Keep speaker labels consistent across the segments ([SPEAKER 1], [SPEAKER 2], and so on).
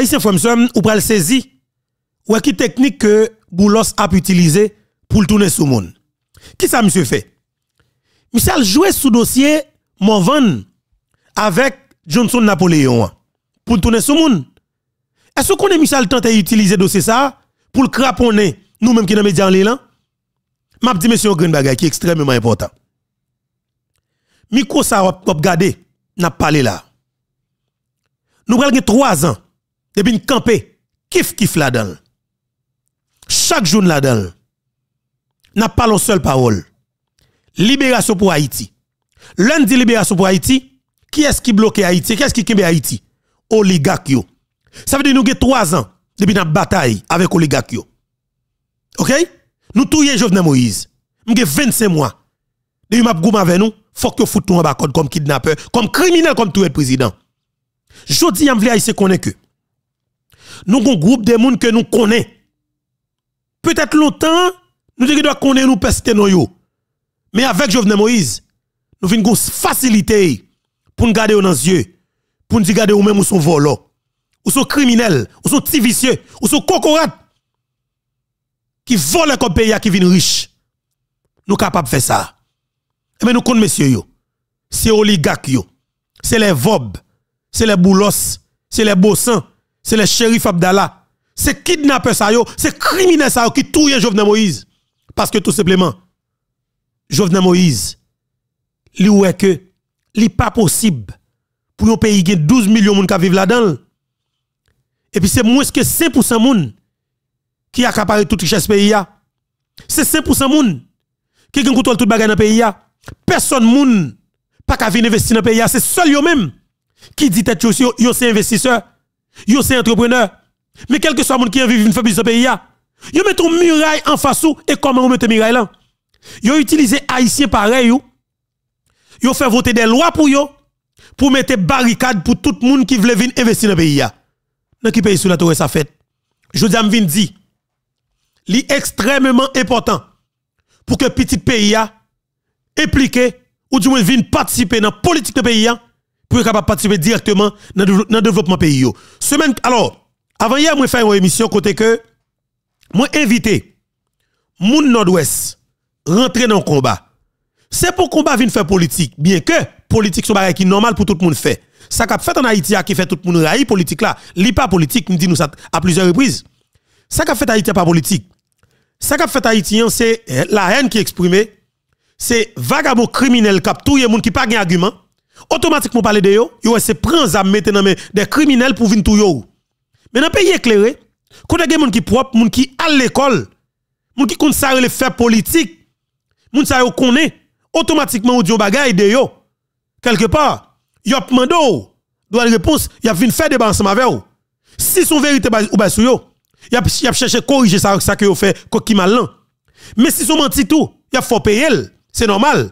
[SPEAKER 1] Monsieur, vous ou le saisir ou qui technique que Boulos a pu utiliser pour le tourner sous monde. Qui ça, monsieur fait? Michel a joué sous dossier Morvan avec Johnson Napoléon pour le tourner sous monde. Est-ce qu'on est Michel tente utiliser dossier ça pour le craponner nous-mêmes qui dans les médias en l'élan? M'a dis, monsieur grand qui est extrêmement important. Micro ça va regarder n'a parlé là. Nous avons trois ans depuis une campé, kiff-kiff la dedans Chaque jour là-dedans, n'a pas une seule parole. Libération pour Haïti. Lundi, libération pour Haïti, qui est-ce qui bloque Haïti? Qui est-ce qui kembe Haïti? Oligarque Ça veut dire nous avons trois ans depuis la bataille avec oligarque OK? Nous touyer Jovenel Moïse. Nous avons 25 mois. Depuis m'a goum avec nous, faut que fout tout en bas comme kidnappeur, comme criminel comme tout le président. Jodi y a qu'on connaît que nous avons un groupe de monde que nous connaissons. Peut-être longtemps, nous devons connaître nous pester nous. Mais avec Jovenel Moïse, nous venons faciliter facilité pour nous garder dans les yeux, pour nous garder nous-mêmes où sont volants, où sont criminels, où sont vicieux, où sont cocorates qui volent comme pays qui viennent riches. Nous sommes capables de faire ça. Mais eh nous connaissons messieurs, c'est oligarques, c'est les vobs, c'est les boulos, c'est les bossins, c'est le shérif Abdallah. C'est kidnapper ça c'est criminel ça qui touille Jovenel Moïse. Parce que tout simplement, Jovenel Moïse, li est que li pas possible pour un pays qui 12 millions de monde qui vivent là-dedans. Et puis c'est moins que 5% monde qui accaparent toute richesse pays C'est 5% monde qui tout toute bagarre dans pays Personne monde pas qui venir investir dans pays c'est seul eux même qui dit que aussi yo investisseur Yo c'est entrepreneur. Mais quel que soit le monde qui vivre une famille dans ce pays, yo met un muraille en face ou et comment on met muraille là? Yo utilisé haïtien pareil yo, Yo fait voter des lois pour yo pour mettre barricade pour tout le monde qui veut venir investir dans le pays. Dans qui pays sous la tour ça fait? Je dis à dit, li extrêmement important pour que petit pays ya impliqué ou du moins vienne participer dans la politique de pays pour être capable de participer directement dans le développement pays. Semaine, alors, avant hier, moi fais une émission côté que, moi invité, moun nord-ouest, rentrer dans le combat. C'est pour combat vient faire politique, bien que politique soit qui normal pour tout le monde fait. Ça qu'a fait en Haïti qui fait tout le monde raï politique là, li politique, nous dit nous ça à plusieurs reprises. Ça qu'a fait Haïti pas politique. Ça qu'a fait Haïtien c'est la haine qui est exprimée, c'est vagabond criminel qui a tout le monde qui pas gain argument automatiquement parler de yo, yo se prend à mettre dans des criminels pour venir tout yo. Mais dans pays éclairé, quand des gens qui propre, gens qui à l'école, gens qui connaissent les faits politiques, gens ça yo connaît, automatiquement on dit bagay de yo. Quelque part, yo demandé doit réponse, y a venir faire débat ensemble avec vous. Si son vérité ou ba sou yo, y a y a corriger ça ça que yo fait qui malin. Mais si son menti tout, y faut payer, c'est normal.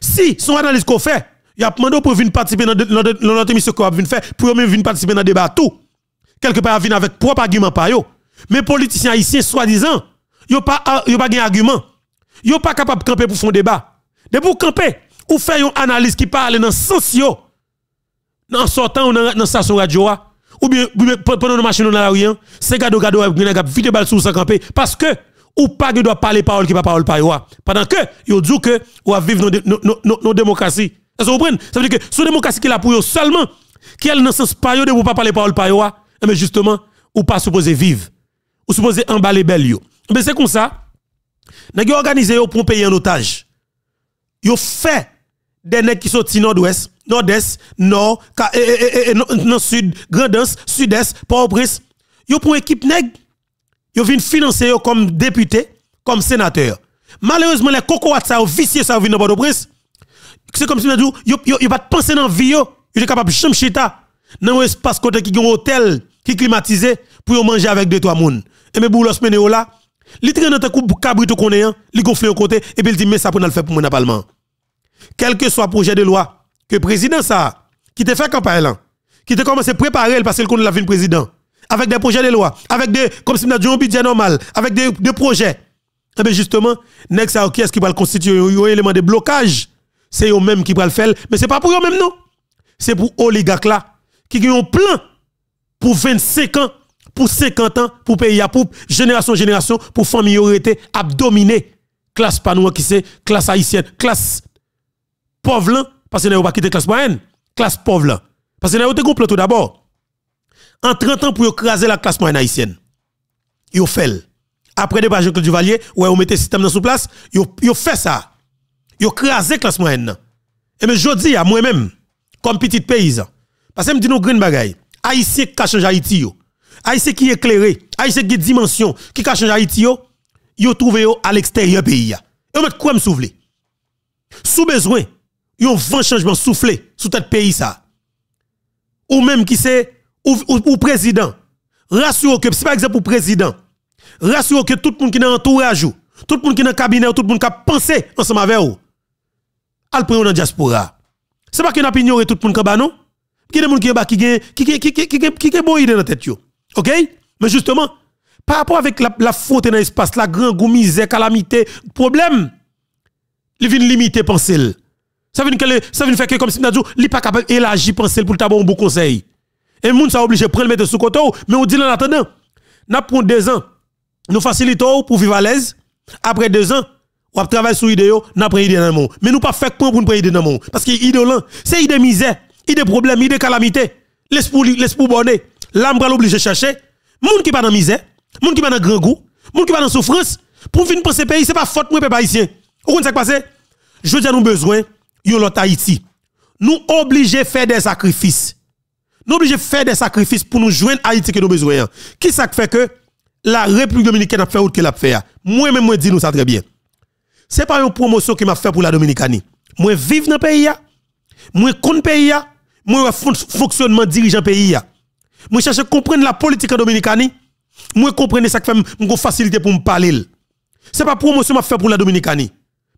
[SPEAKER 1] Si son analyse qu'on fait il a demandé pour venir participer dans notre émission qu'on a faire, pour venir participer dans le débat tout. Quelque part, venir avec propre argument pas yo. Mais politiciens haïtiens, soi-disant, yo pas ah, yo pas argument. Yo pas capable de camper pour faire un débat. De pour camper, ou faire une analyse qui parle dans le sens yo. sortant ou dans la station radio ah. ou bien pendant nos machines dans la rue, hein. c'est gado gado gado vite balle sur sa camper parce que ou pas doit parler parole qui ne parole pas yo. Ah. Pendant que yo dit que ou vivre nos démocraties. Ça veut dire que sous démocratie qui est là pour eux seulement, qui est dans sens pas de vous pas parler parole par vous eh, mais justement, ou pas supposé vivre, ou supposé emballer belle Mais c'est comme ça, Vous organisé pour payer un otage. Vous fait des nègres qui sortent nord-ouest, nord-est, nord, eh, eh, dans sud, est sud-est, Port-au-Prince. Yo pour équipe nèg, yo viennent financer comme député, comme sénateur. Malheureusement les cocoats ça vicieux ça vient dans port au c'est comme si nous yo il pas penser dans vie yo, est capable chambre chita dans un espace côté qui un hôtel qui climatisé pour manger avec deux trois monde. Et mais boulos mené là, li traîne dans de cabrito a, il gonfle au côté et puis il dit mais ça pour nous faire pour mon parlement. Quel que soit projet de loi que président ça qui te fait campagne qui te commence à préparer parce qu'il connaît la vie président avec des projets de loi, avec des comme si nous un budget normal, avec des, des projets. Et eh bien justement, next à qui est-ce qui va constituer un élément de blocage c'est eux-mêmes qui le faire, mais c'est pas pour eux-mêmes non. C'est pour oligarques là qui ont plein pour 25 ans, pour 50 ans, pour pays pour génération génération, pour famille été abdominée classe panoua qui c'est classe haïtienne, classe pauvre là parce que n'avez pas quitté classe moyenne, classe pauvre là parce que n'avez pas plan tout d'abord. En 30 ans pour écraser la classe moyenne haïtienne. Yo fait. Après débat Jean-Claude Duvalier, ouais, on le système dans sous place, ils yo fait ça yo crasé classe moyenne. Et je dis à moi-même, comme petit paysan, parce que me dis une green bagay, haïtien qui a changé Haïti qui éclairé, haïtien qui dimension, qui a changé Haïti yo, yo trouvé yo à l'extérieur pays Et met quoi souffler. Sous besoin, yon vent changement soufflé sous tête pays ça. Ou même qui c'est ou, président. Rassure que si par exemple ou président, Rassurez-vous que tout le monde qui est ou tout le monde qui est dans cabinet, tout le monde qui a pensé ensemble avec vous al prendre dans diaspora. C'est pas qu'on a ignoré tout le monde qui non Qui des monde qui qui qui qui qui qui bon idée dans tête yo. OK Mais justement, par rapport avec la, la faute dans l'espace, la grand misère, misère, calamité, problème, il vient limiter penser. Ça veut dire que ça veut faire que comme si Nadjou, il pas capable élargir penser pour t'avoir un bon conseil. Et monde ça obligé prendre mettre sous côté mais on dit en attendant, n'a prend deux ans, nous facilitons pour vivre à l'aise. Après deux ans, on travaille sur l'idée, on prend l'idée dans le monde. Mais nous pas fait pas pour prendre l'idée dans le monde. Parce que l'idée, c'est l'idée misère, de problème, idée calamité. Laisse pour, laisse pour L'âme va l'obliger de chercher. Moun qui pas dans misère, moun qui pas dans grand goût, moun qui pas dans souffrance. Pour venir ce pays, c'est pas faute moi, peuple haïtien. Vous comprenez ce qui passé? Je dis nous besoin, yon l'autre Haïti. Nous obligés de faire des sacrifices. Nous obligés de faire des sacrifices pour nous joindre à Haïti que nous besoin. Qui ça fait que la République dominicaine a fait autre que la fait? Moi-même, moi, dis nous ça très bien n'est pas une promotion qui m'a fait pour la Dominicanie. Moi, vivre dans le pays, moi, compte le pays, moi, fonctionnement dirigeant pays. Moi, cherche à comprendre la politique en Dominicanie. Moi, comprendre ça que fait, me facilité pour me parler. Ce n'est pas promotion m'a fait pour la Dominicanie.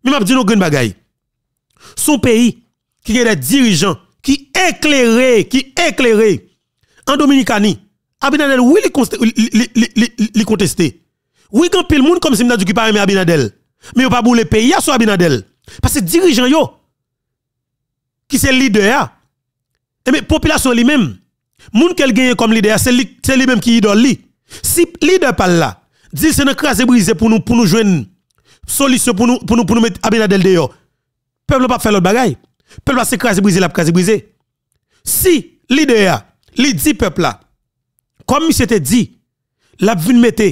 [SPEAKER 1] Mais m'a dit une grandes bagaille. Son pays, qui est des dirigeants, qui éclairé, qui éclairé, en Dominicanie, Abinadel, oui, il contesté. Oui, quand pile monde comme si m'a dit qui pas de Abinadel. Mais yon pas boule pays à soit Abinadel. Parce que dirigeant yo qui c'est leader et eh, mais population li même moun kel gagne comme leader c'est lui c'est même qui idole li. Si leader parle là, dit c'est crasse brisé pour nous pour nous joindre solution pour nous pour nous pour nous mettre Abinadel dehors. Peuple pas faire l'autre bagaille. Peuple va s'écraser briser la craser briser. Si leader li dit peuple là comme il s'était dit, l'a vinn mettre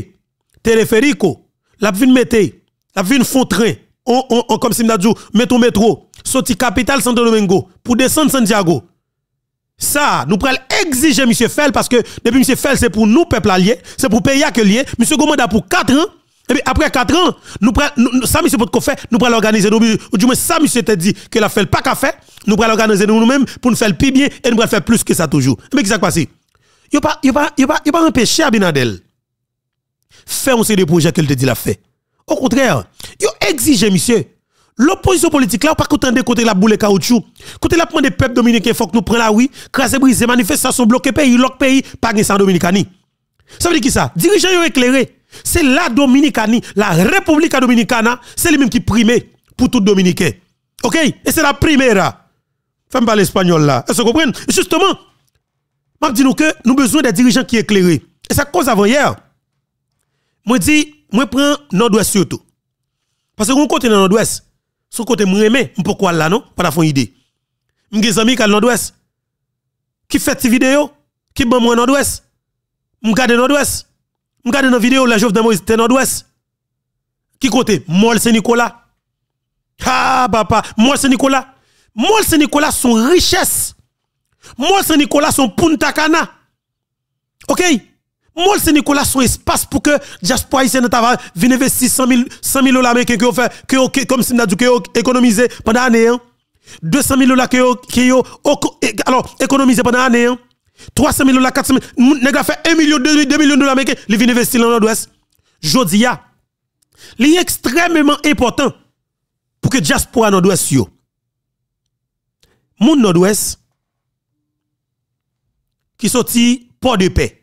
[SPEAKER 1] téléphérico, l'a vinn mettre la vin font train. On, on, comme si m'a dit, ton métro, sorti capitale Santo Domingo pour descendre Santiago. Ça, nous prend exiger monsieur Fell parce que depuis monsieur Fell c'est pour nous peuple allié, c'est pour pays que lié. Monsieur Gomanda pour 4 ans. Et puis après 4 ans, nous prenons ça monsieur pour nous prenons l'organiser nous du moins ça M. t'a dit que la pas qu'à faire, nous prenons organiser nous-mêmes pour nous faire plus bien et nous pourrions faire plus que ça toujours. Mais qu'est-ce qui s'est passé Il pas il pas il pas il pas empêcher Abinadel faire aussi série projets qu'elle te dit la fait. Au contraire, yo exige, monsieur, l'opposition politique là, pas content de côté la boule caoutchouc. Côté la pointe des peuples dominicains, faut que nous prenions la oui, craser brise, manifestation, bloquer pays, l'autre pays, pas gagner sans Dominicani. Ça veut dire qui ça? Dirigeant éclairés, éclairé. C'est la Dominicanie, la République Dominicana, c'est lui-même qui prime pour tout Dominicain. OK? Et c'est la première. Femme parler espagnol là. Est-ce que vous comprenez? Justement, je dis que nous avons besoin des dirigeants qui éclairés. Et ça cause avant hier. Moi dis moi prends nord-ouest surtout. Parce que mon côté dans nord-ouest, son côté me pas pourquoi là non, pas la idée. M'ai des amis du nord-ouest qui fait ces vidéos, qui bon moi nord-ouest. M'garde nord-ouest. M'garde dans vidéo la de Moïse était nord-ouest. Qui côté Mol Saint-Nicolas. Ah papa, moi Saint-Nicolas. Mol c'est nicolas son richesse. Mol Saint-Nicolas son Punta Cana. OK moi, c'est nicolas son espace pour que diaspora haïtienne vienne investir 100 000, dollars américains que comme si dit que économisé pendant l'année. 200 000 dollars que alors économisé pendant l'année. 300 000 dollars, 400 000, nèg fait 1 million, 2 millions de dollars américains, ils investir dans l'Ouest. Jodi a, li extrêmement important pour que diaspora dans ouest yo. Moun nord-ouest qui sorti port de paix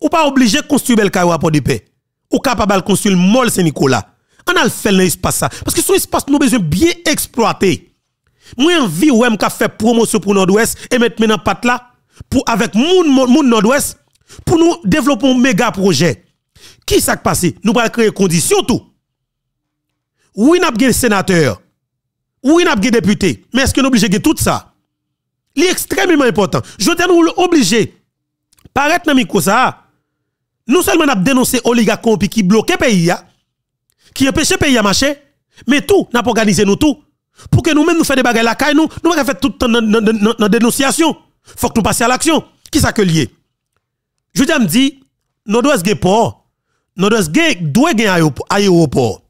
[SPEAKER 1] ou pas obligé de construire bel caillou pour de paix. Ou capable de construire mol Saint-Nicolas. On a le fait dans l'espace ça. Parce que son espace nous besoin bien exploiter. Moi envie de faire faire promotion pour Nord-Ouest et mettre maintenant pat là pour avec moun, moun Nord-Ouest pour nous développer un méga projet. Qui s'est passé Nous allons créer conditions tout. Oui, nous avons sénateur. Oui, nous avons député. Mais est-ce que nous obligé de tout ça C'est extrêmement important. Je dis nous obligé. Paraître dans micro ça nous, seulement nous avons dénoncé oligarques qui bloquait le pays, qui empêchait le pays à marcher, mais tout, nous avons organisé nous tout. Pour que nous-mêmes nous fassions des bagages là la nous, nous avons fait tout dans dénonciation. Il faut que nous passions à l'action. Qui ça que lié? Je vous dis, nous devons avoir port, nous devons aéroport.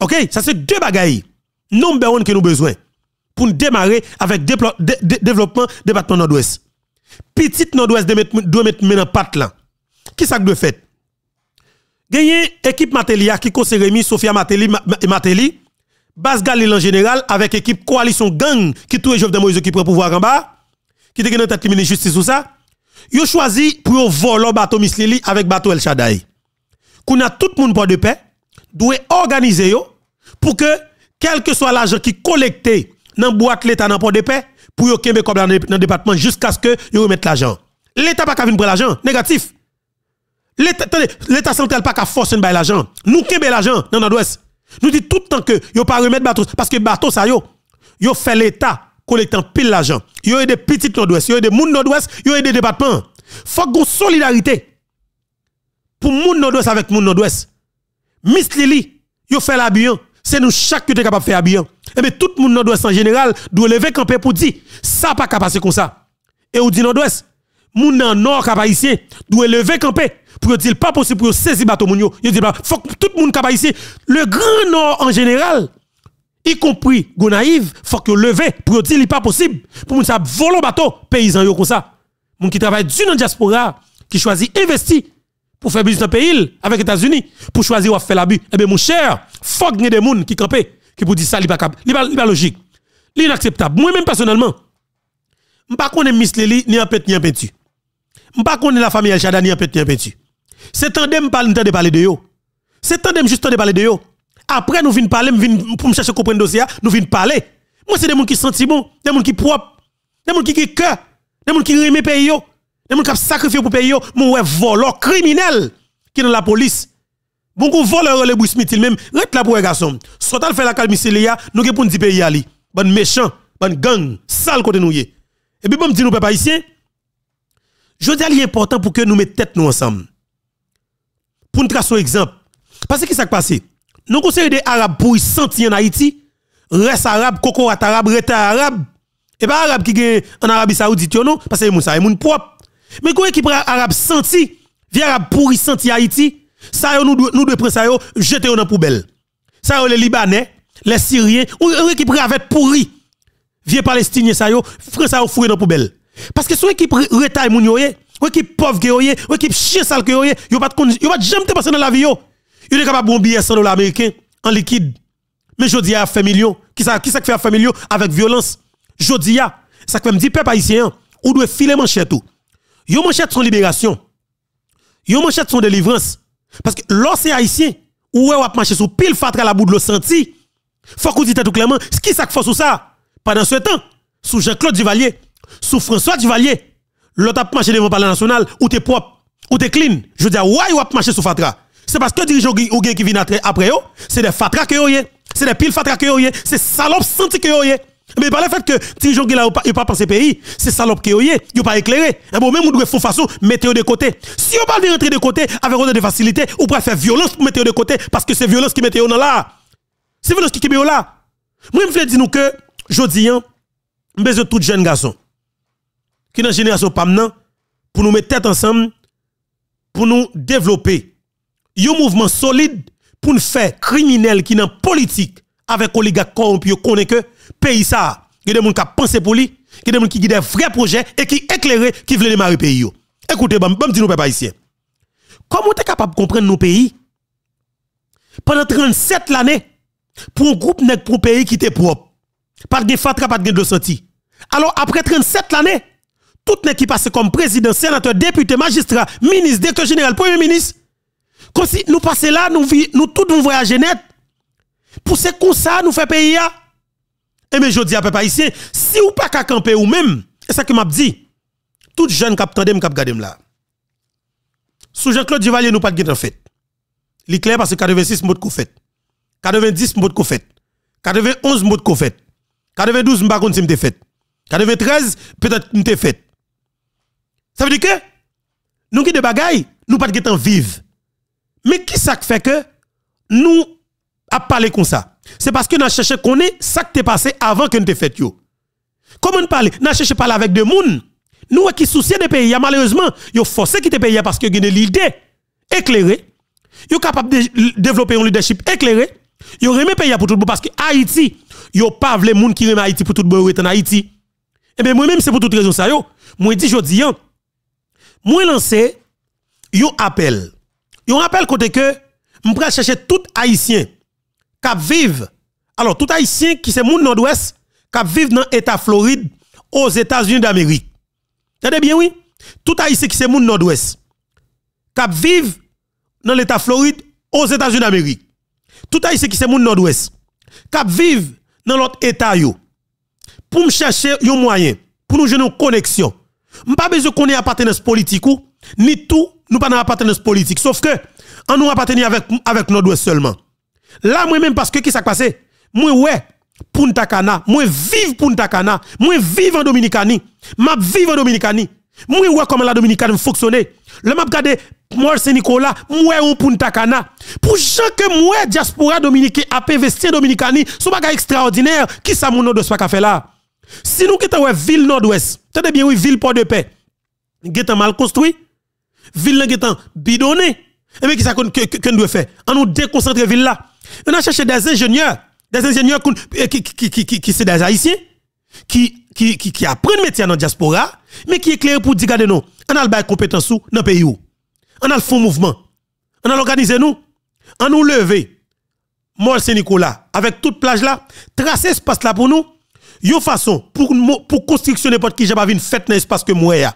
[SPEAKER 1] Ok? Ça, c'est deux bagailles. Nombre que nous avons besoin pour démarrer avec développement département nord-ouest. Petite nord-ouest doit mettre maintenant patte là. Qui ça que fait Gagné équipe Matelia qui conseille Rémi, Sofia Mateli, Mateli, Bas Galil en général, avec équipe coalition gang qui tout de Moïse qui prend pouvoir en bas, qui te dans tête justice ou ça. Yo choisi pour voler bateau Mislili avec bateau El Shaddai. Kouna tout le monde de paix, doit organiser yo pour que quel que soit l'argent qui collecté dans boîte l'État dans port de paix, pour yon kembe comme dans le département jusqu'à ce que yo remette l'argent. L'État pas qu'à venir prendre l'argent, négatif. L'État central pas qu'à force de l'argent. Nous qui avons l'argent dans l'Ouest. Nous disons tout le temps que yo pas remettre bateau parce que bateau ça yo yo fait l'État collectant pile l'argent. Yo des petites nord-ouest, yo des moun nord-ouest, yo des Il Faut qu'on solidarité pour monde nord-ouest avec monde nord-ouest. Miss Lily, yo fait l'habillant. C'est nous chaque qui sommes capable de faire habillant. Et eh bien tout le monde nord-ouest en général doit lever campé pour dire ça pas qu'à passer comme ça. Et on dit nord-ouest, moun nan nord cap haïtien doit e lever camper pour dire pas possible pour saisir bateau moun yo yo dit bah, faut que tout moun le grand nord en général y compris Gonaïve faut que lever pour dire pas possible pour moun ça voler bateau paysan yo comme ça moun qui travaille du dans diaspora qui choisit investir pour faire business dans pays avec États-Unis pour choisir ou faire l'abus Eh bien mon cher faut que des moun qui camper qui pour dire ça li pas cap li pas logique inacceptable. moi même personnellement pas connais Miss Lily ni en pète ni en peinture M'pa connais la famille Jadani a petit a petit. C'est de parler de parler de yo. C'est de juste de parler de yo. Après nous venons parler, pour me chercher comprendre dossier, nous venons parler. Moi c'est des gens qui sont bon, des gens qui propres, des gens qui qui cœur, des gens qui aiment pays yo, des gens qui sacrifié pour pays yo, mon ouais voleur criminel qui dans la police. Bon voleur le Bruce Smith même, rete là pour Soit Sotal fait la calme nous qui pour dire Bon méchant, bon gang, sale côté nous Et puis bon nous disons je dis il est important pour que nous mettions tête nous ensemble. Pour nous tracer un exemple. Parce que qu'est-ce qui s'est passé? Nous conseillons des Arabes pourris, sentis en Haïti, reste arabe, coco arabe, reta arabe. Et pas arabe qui est en Arabie Saoudite, non? Parce que c'est sont propre. Mais quand prend arabe senti, via arabes pourri senti Haïti, ça nous nous devons prendre ça jeter dans la poubelle. Ça les Libanais, les Syriens, ou prend avec pourri. Vieux Palestiniens ça yo, frère ça yo dans poubelle. Parce que son équipe retaille moun yoye, ou équipe pauvre que yoye, qui équipe chien sale que yoye, yo pas jamais te passer dans la vie yo. n'est est capable bon billet 100 dollars américains en liquide. Mais jodi a fait million, qui ça qui s'est fait faire million avec violence. Jodi a, ça fait me dit peuple haïtien, ou doit filer manchette tout. Yo manchette son libération. Yo manchette son délivrance. Parce que l'ancien haïtien, ou ap marché sur pile fatra la boue de l'eau senti. Faut qu'on dise tout clairement, ce qui ça fait sous ça pendant ce temps sous Jean-Claude Duvalier sous François Duvalier, l'autre a marché devant le Palais national, ou t'es propre, ou t'es clean. Je veux dire, why ou a marché sous Fatra. C'est parce que dirigeant ou qui vient après eux, c'est des Fatra que eux c'est des piles Fatra que eux c'est salopes senti que mais par le fait que dirigeant qui là pas pensé pays, c'est salope qui est, il pas éclairé. Et eh bon même on doit faire façon mettez de côté. Si on pas de rentrer de côté avec autant de facilité, on pourrait faire violence pour mettre de côté parce que c'est violence qui mettez dans là. C'est violence qui met là. Moi je veux dire nous que jodi hein, besoin tout jeune garçon qui dans génération PAM pour nous mettre tête ensemble, pour nous développer un mouvement solide pour nous faire criminels qui dans politique avec oligarque corrompus connaît que pays ça il y a des gens qui pensent pour lui il y a des gens qui ont des vrais projets et qui éclairent qui veulent démarrer pays écoutez bam bam dis nous peuple ici. comment tu es capable de comprendre nos pays pendant 37 l'année pour un groupe nèg pour un pays qui était propre pas de fatra pas de deux alors après 37 l'année tout n'est qui passe comme président, sénateur, député, magistrat, ministre, directeur général, premier ministre. Comme si nous passons là, nous, tous nous voyageons net. Pour ce qu'on ça, nous fait pays Et mais je dis à peuple ici, si ou pas qu'à camper ou même, c'est ça que m'a dit. Tout jeune cap tendem me cap là. Sous Jean-Claude Duvalier nous pas de en fait. Li clair parce que 86 mots de fait. 90 mots de fait. 91 mots de fait. 92 m'pa de fait. 93 peut-être avons fait. Ça veut dire que nous avons des bagailles, nous pas de vivre. Mais qui ça fait que nous a parlé comme ça C'est parce que nous cherché à est ça qui est passé avant que nous te fait yo. Comment nous parler Nous cherché parler avec des gens. Nous qui soucier des pays, malheureusement, yo forcé des pays parce que ont l'idée éclairée. Yo capable de développer un leadership éclairé. Yo remet pays pour tout le monde parce que Haïti, yo pas les gens qui remet Haïti pour tout le monde en Haïti. Et eh bien moi-même c'est pour toute raison ça yo. Moi dit dis hein, moi lancé un appel. Un appel côté que m'pral chercher tout haïtien qui vivent alors tout haïtien qui c'est monde nord-ouest qui vivent dans l'état Floride aux États-Unis d'Amérique. Tenez bien oui, tout haïtien qui c'est monde nord-ouest qui vivent dans l'état Floride aux États-Unis d'Amérique. Tout haïtien qui c'est monde nord-ouest qui vivent dans l'autre état yo pour me chercher un moyen pour nous jouer une connexion pas besoin qu'on ait appartenance politique ou, ni tout, nous pas appartenance politique. Sauf que, on nous appartenir avec, avec doigts seulement. Là, moi-même, parce que qui s'est passé? Moi, ouais, Punta Cana, moi vive Punta Cana, moi vive en Dominicani, m'a vive en Dominicani. Moi ouais comment la Dominicani fonctionne. Le map gade, moi c'est Nicolas, moi ou Punta Cana. Pour chaque moi diaspora dominicaine a investi en Dominicani, c'est pas extraordinaire qui ça mon ce pas fait là. Si nous avons une ville nord-ouest, tenez bien, oui, ville port de paix, est mal construit, ville est bidonnée. Et bien, qu'est-ce qu'on doit faire On nous déconcentre ville là. On a cherché des ingénieurs, des ingénieurs qui, qui, qui, qui, qui sont des haïtiens, qui, qui, qui, qui apprennent le métier dans la diaspora, mais qui éclairent pour dire, regardez nous, on a le compétence dans le pays où. On a le fond mouvement. On a organisé nous. On nous levé. moi Saint-Nicolas, avec toute plage là, tracer ce passe là pour nous toute façon pour pour construction n'importe qui j'ai pas vu fête dans l'espace que moi ya.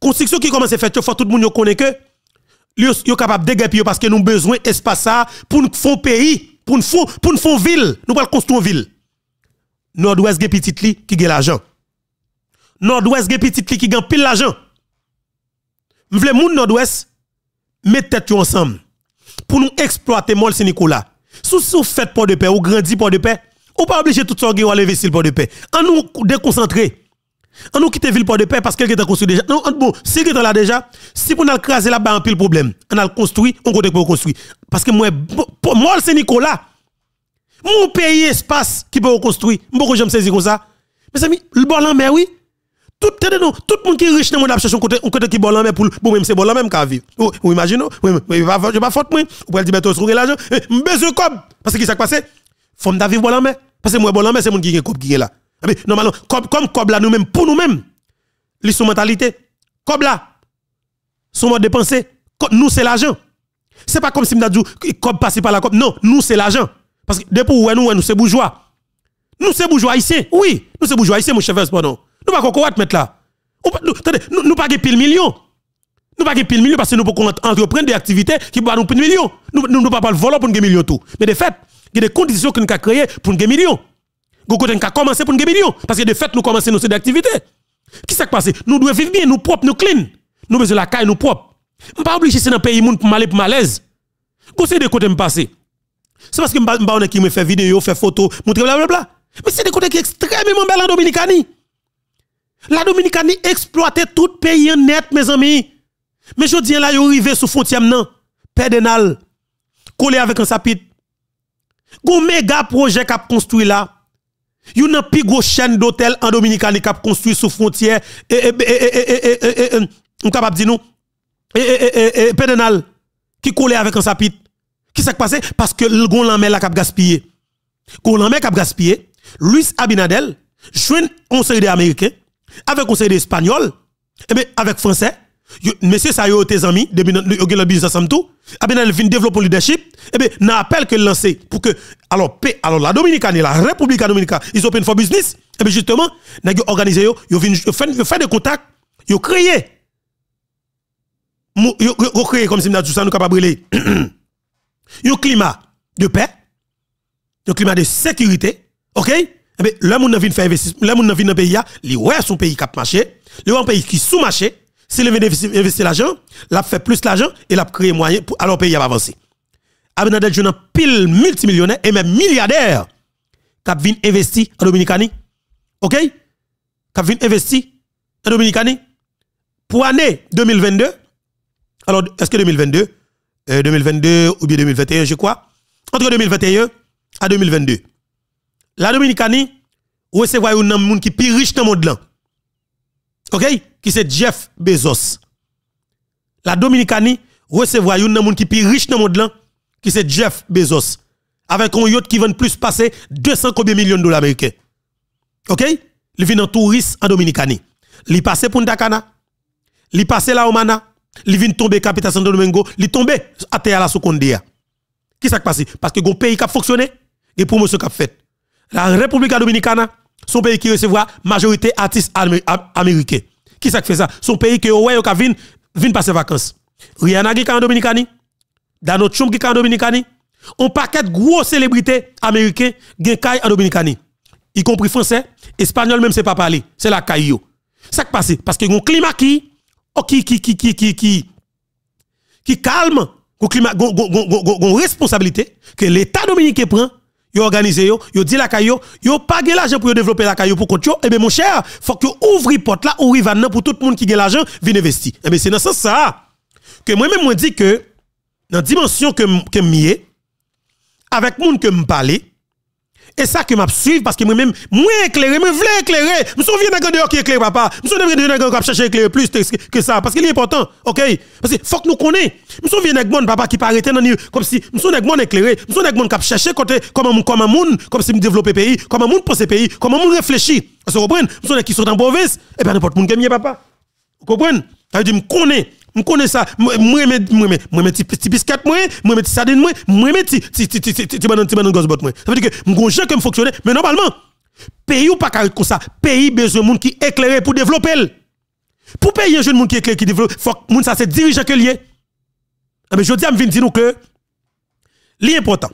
[SPEAKER 1] Construction qui commence à faire tout le monde connaît que yo capable de parce que nous besoin espace ça pour nous faire pays, pour nous faire pour nous ne ville, nous pas construire ville. Nord-Ouest gè petit li qui de l'argent. Nord-Ouest un petit li qui gagne pile l'argent. M'vle monde Nord-Ouest mettez tête ensemble pour nous exploiter Mol Saint-Nicolas. Sous sous faites port de paix ou grandi pour de paix ou pas obligé tout ça ou aller vers le port de paix. On nous déconcentrer. On nous quitter ville port de paix parce que quelqu'un construit déjà. Non, bon, si quelqu'un là déjà, si on a crasé là-bas un pile problème, on a construit, on peut pour construire. Parce que moi, moi c'est Nicolas. Mon pays espace qui peut construire. pas me saisir comme ça. Mes amis, le bol en mer, oui. Tout, le monde qui est riche dans le monde un côté, un côté qui est bon en mer pour, pour même c'est bon en même qu'à vivre. Vous imaginez, je vais pas faute, moi. Vous dire, mais tu l'argent. Eh, mais je comme. Parce que ce qui s'est passé? faut me vivre mais parce que moi bon ah, mais c'est mon qui est cob qui là normalement comme comme cob là nous-mêmes pour nous-mêmes les sous mentalité cob là son mode de pensée nous c'est l'argent c'est pas comme si nous dit cob passer par la cob non nous c'est l'argent parce que depuis où nous nous c'est bourgeois nous c'est bourgeois ici. oui nous c'est bourgeois ici, mon chef pardon nous pas quoi mettre là nous nous pas pile million nous pas pile million parce que nous pouvons entreprendre des activités qui va nous pile million nous nous pas pas le voler pour gagner million tout mais de fait il y a des conditions que nous avons créées pour nous des millions. Nous avons commencé pour nous gagner millions. Parce que de fait, nous commençons nos activités. Qu'est-ce qui s'est passé? Nous devons vivre bien, nous propres, nous clean. Nous besoin la caille, nous propres. Je ne pas obligé de dans les pays pour m'aller pour malaise. des de côté me passer. C'est parce que je qui me fait vidéo, fait photo, montre bla. Mais c'est des côtés qui sont extrêmement belles en Dominicanie. La Dominicanie exploite tout pays en net, mes amis. Mais je dis là, ils le sous frontière, de Pédénal. Collé avec un sapit. Gon méga projet cap construit là. Yon nan pi gros chaîne d'hôtel en Dominicani cap construit sous frontière et et et et et capable dire nou. et pénal qui collait avec un sapit. Qui s'est passé parce que le gon l'amel la cap gaspillé. Gon l'amel cap gaspillé. Luis Abinadel joint un conseil des avec un conseil et bien avec français monsieur Sayo tes amis depuis yo le business ensemble Ils a développé le développer leadership et eh ben n'a appel que lancer pour que alors paix. alors la Dominicaine la République Dominicaine ils open for business et eh ben justement n'a yo organisé, yo fait des contacts yo créer yo créer comme si nous ça nous capable brûler un climat de paix un climat de sécurité OK et eh ben l'homme monde vient faire investissement le qui vient dans pays là li ouais son pays cap marché li un pays qui sous marché si le investir l'argent, l'a fait plus l'argent et l'a créé moyen pour alors pays va avancer. Abinadel joue pile multimillionnaire et même milliardaire qui a investi en Dominicanie. OK Qui a investi en Dominicanie pour année 2022. Alors est-ce que 2022 2022 euh, ou bien 2021, je crois. Entre 2021 à 2022. La Dominicanie avez un monde qui est plus riche dans le monde OK Qui c'est Jeff Bezos. La Dominicanie recevra un monde qui plus riche dans le monde qui c'est Jeff Bezos avec un yacht qui va plus passer 200 combien millions de dollars américains. OK Il vient en touriste en Dominicanie. Il passe Punta Cana. Il passe La Omana. Il vient tomber capitale Santo Domingo, il tombe à terre la qu'est-ce Qui s'est passé Parce que le pays qui a fonctionné, et promotion qui a fait. La République Dominicana son pays qui recevra majorité artistes américains. Qui ça fait ça Son pays qui ouais, qui vient passer passer vacances. Rihanna qui est en Dominicani, notre chum qui est en Dominicani, on paquet gros célébrités américaines qui en Dominicani. Y compris français, espagnol même c'est pas parler, c'est la caillou. Ça qui passe parce que un climat oh, qui qui qui qui qui qui qui calme, un climat responsabilité que l'état dominicain prend yo organisé yo, yo dit la caillou, yo pas gen l'argent pour développer la caillou pour compte yo, et eh bien mon cher, faut que ouvri porte là, rivan nan pour tout le monde qui gagne l'argent, vienne investir. Eh bien c'est dans ce sens ça que moi-même moi dit que dans dimension que que mié avec monde que me parler et ça qui m'a suivi parce que moi-même, moi éclairé, moi voulais éclairer. Je me souviens d'un dehors qui éclaire papa. Je me souviens d'un gars qui cherche éclairer plus que ça parce qu'il est important. OK Parce qu'il faut que nous connaissions. Je me souviens d'un bon papa qui pas arrêté dans comme si je me souviens d'un bon éclairé, je me souviens d'un bon qui à côté comment comment monde comme si me développer pays, comment monde penser pays, comment monde réfléchit. Vous comprenez Je me souviens qui sont en mauvaise. et eh bien, n'importe monde qui est papa. Vous comprenez Ça veut dire me connais. Je connais ça. Moi, je mets un petit biscuit, moi, moi, petit sardine, moi, moi, petit petit petit petit petit banane, gosse Ça veut dire que je gens pas fonctionner, mais normalement, pays ou pas carré comme ça, pays besoin de monde qui éclaire pour développer. Pour payer un jeune monde qui éclaire, qui développe, faut que monde ça c'est dirigeant que lié. Mais eh ben, je dis à me dire que l'important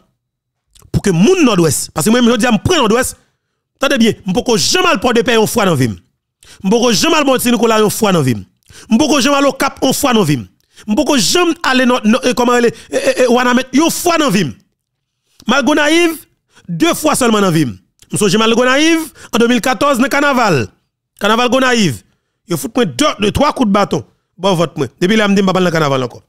[SPEAKER 1] pour que monde nord-ouest, parce que moi, je dis à me prendre nord-ouest, attendez bien, je ne peux jamais prendre de paix en foi dans la vie. Je ne peux jamais prendre de Nicolas en foi dans la vie. Mboko jamais aller au cap on fois dans vim. Mboko jamais aller comment aller met une fois dans vim. Malgo naïve deux fois seulement dans vim. M'so jamais malgo naïve en 2014 dans carnaval. Carnaval go naïve. Yo fout moi deux trois coups de bâton. Bon vote moi. Depuis là me dit pas dans carnaval encore.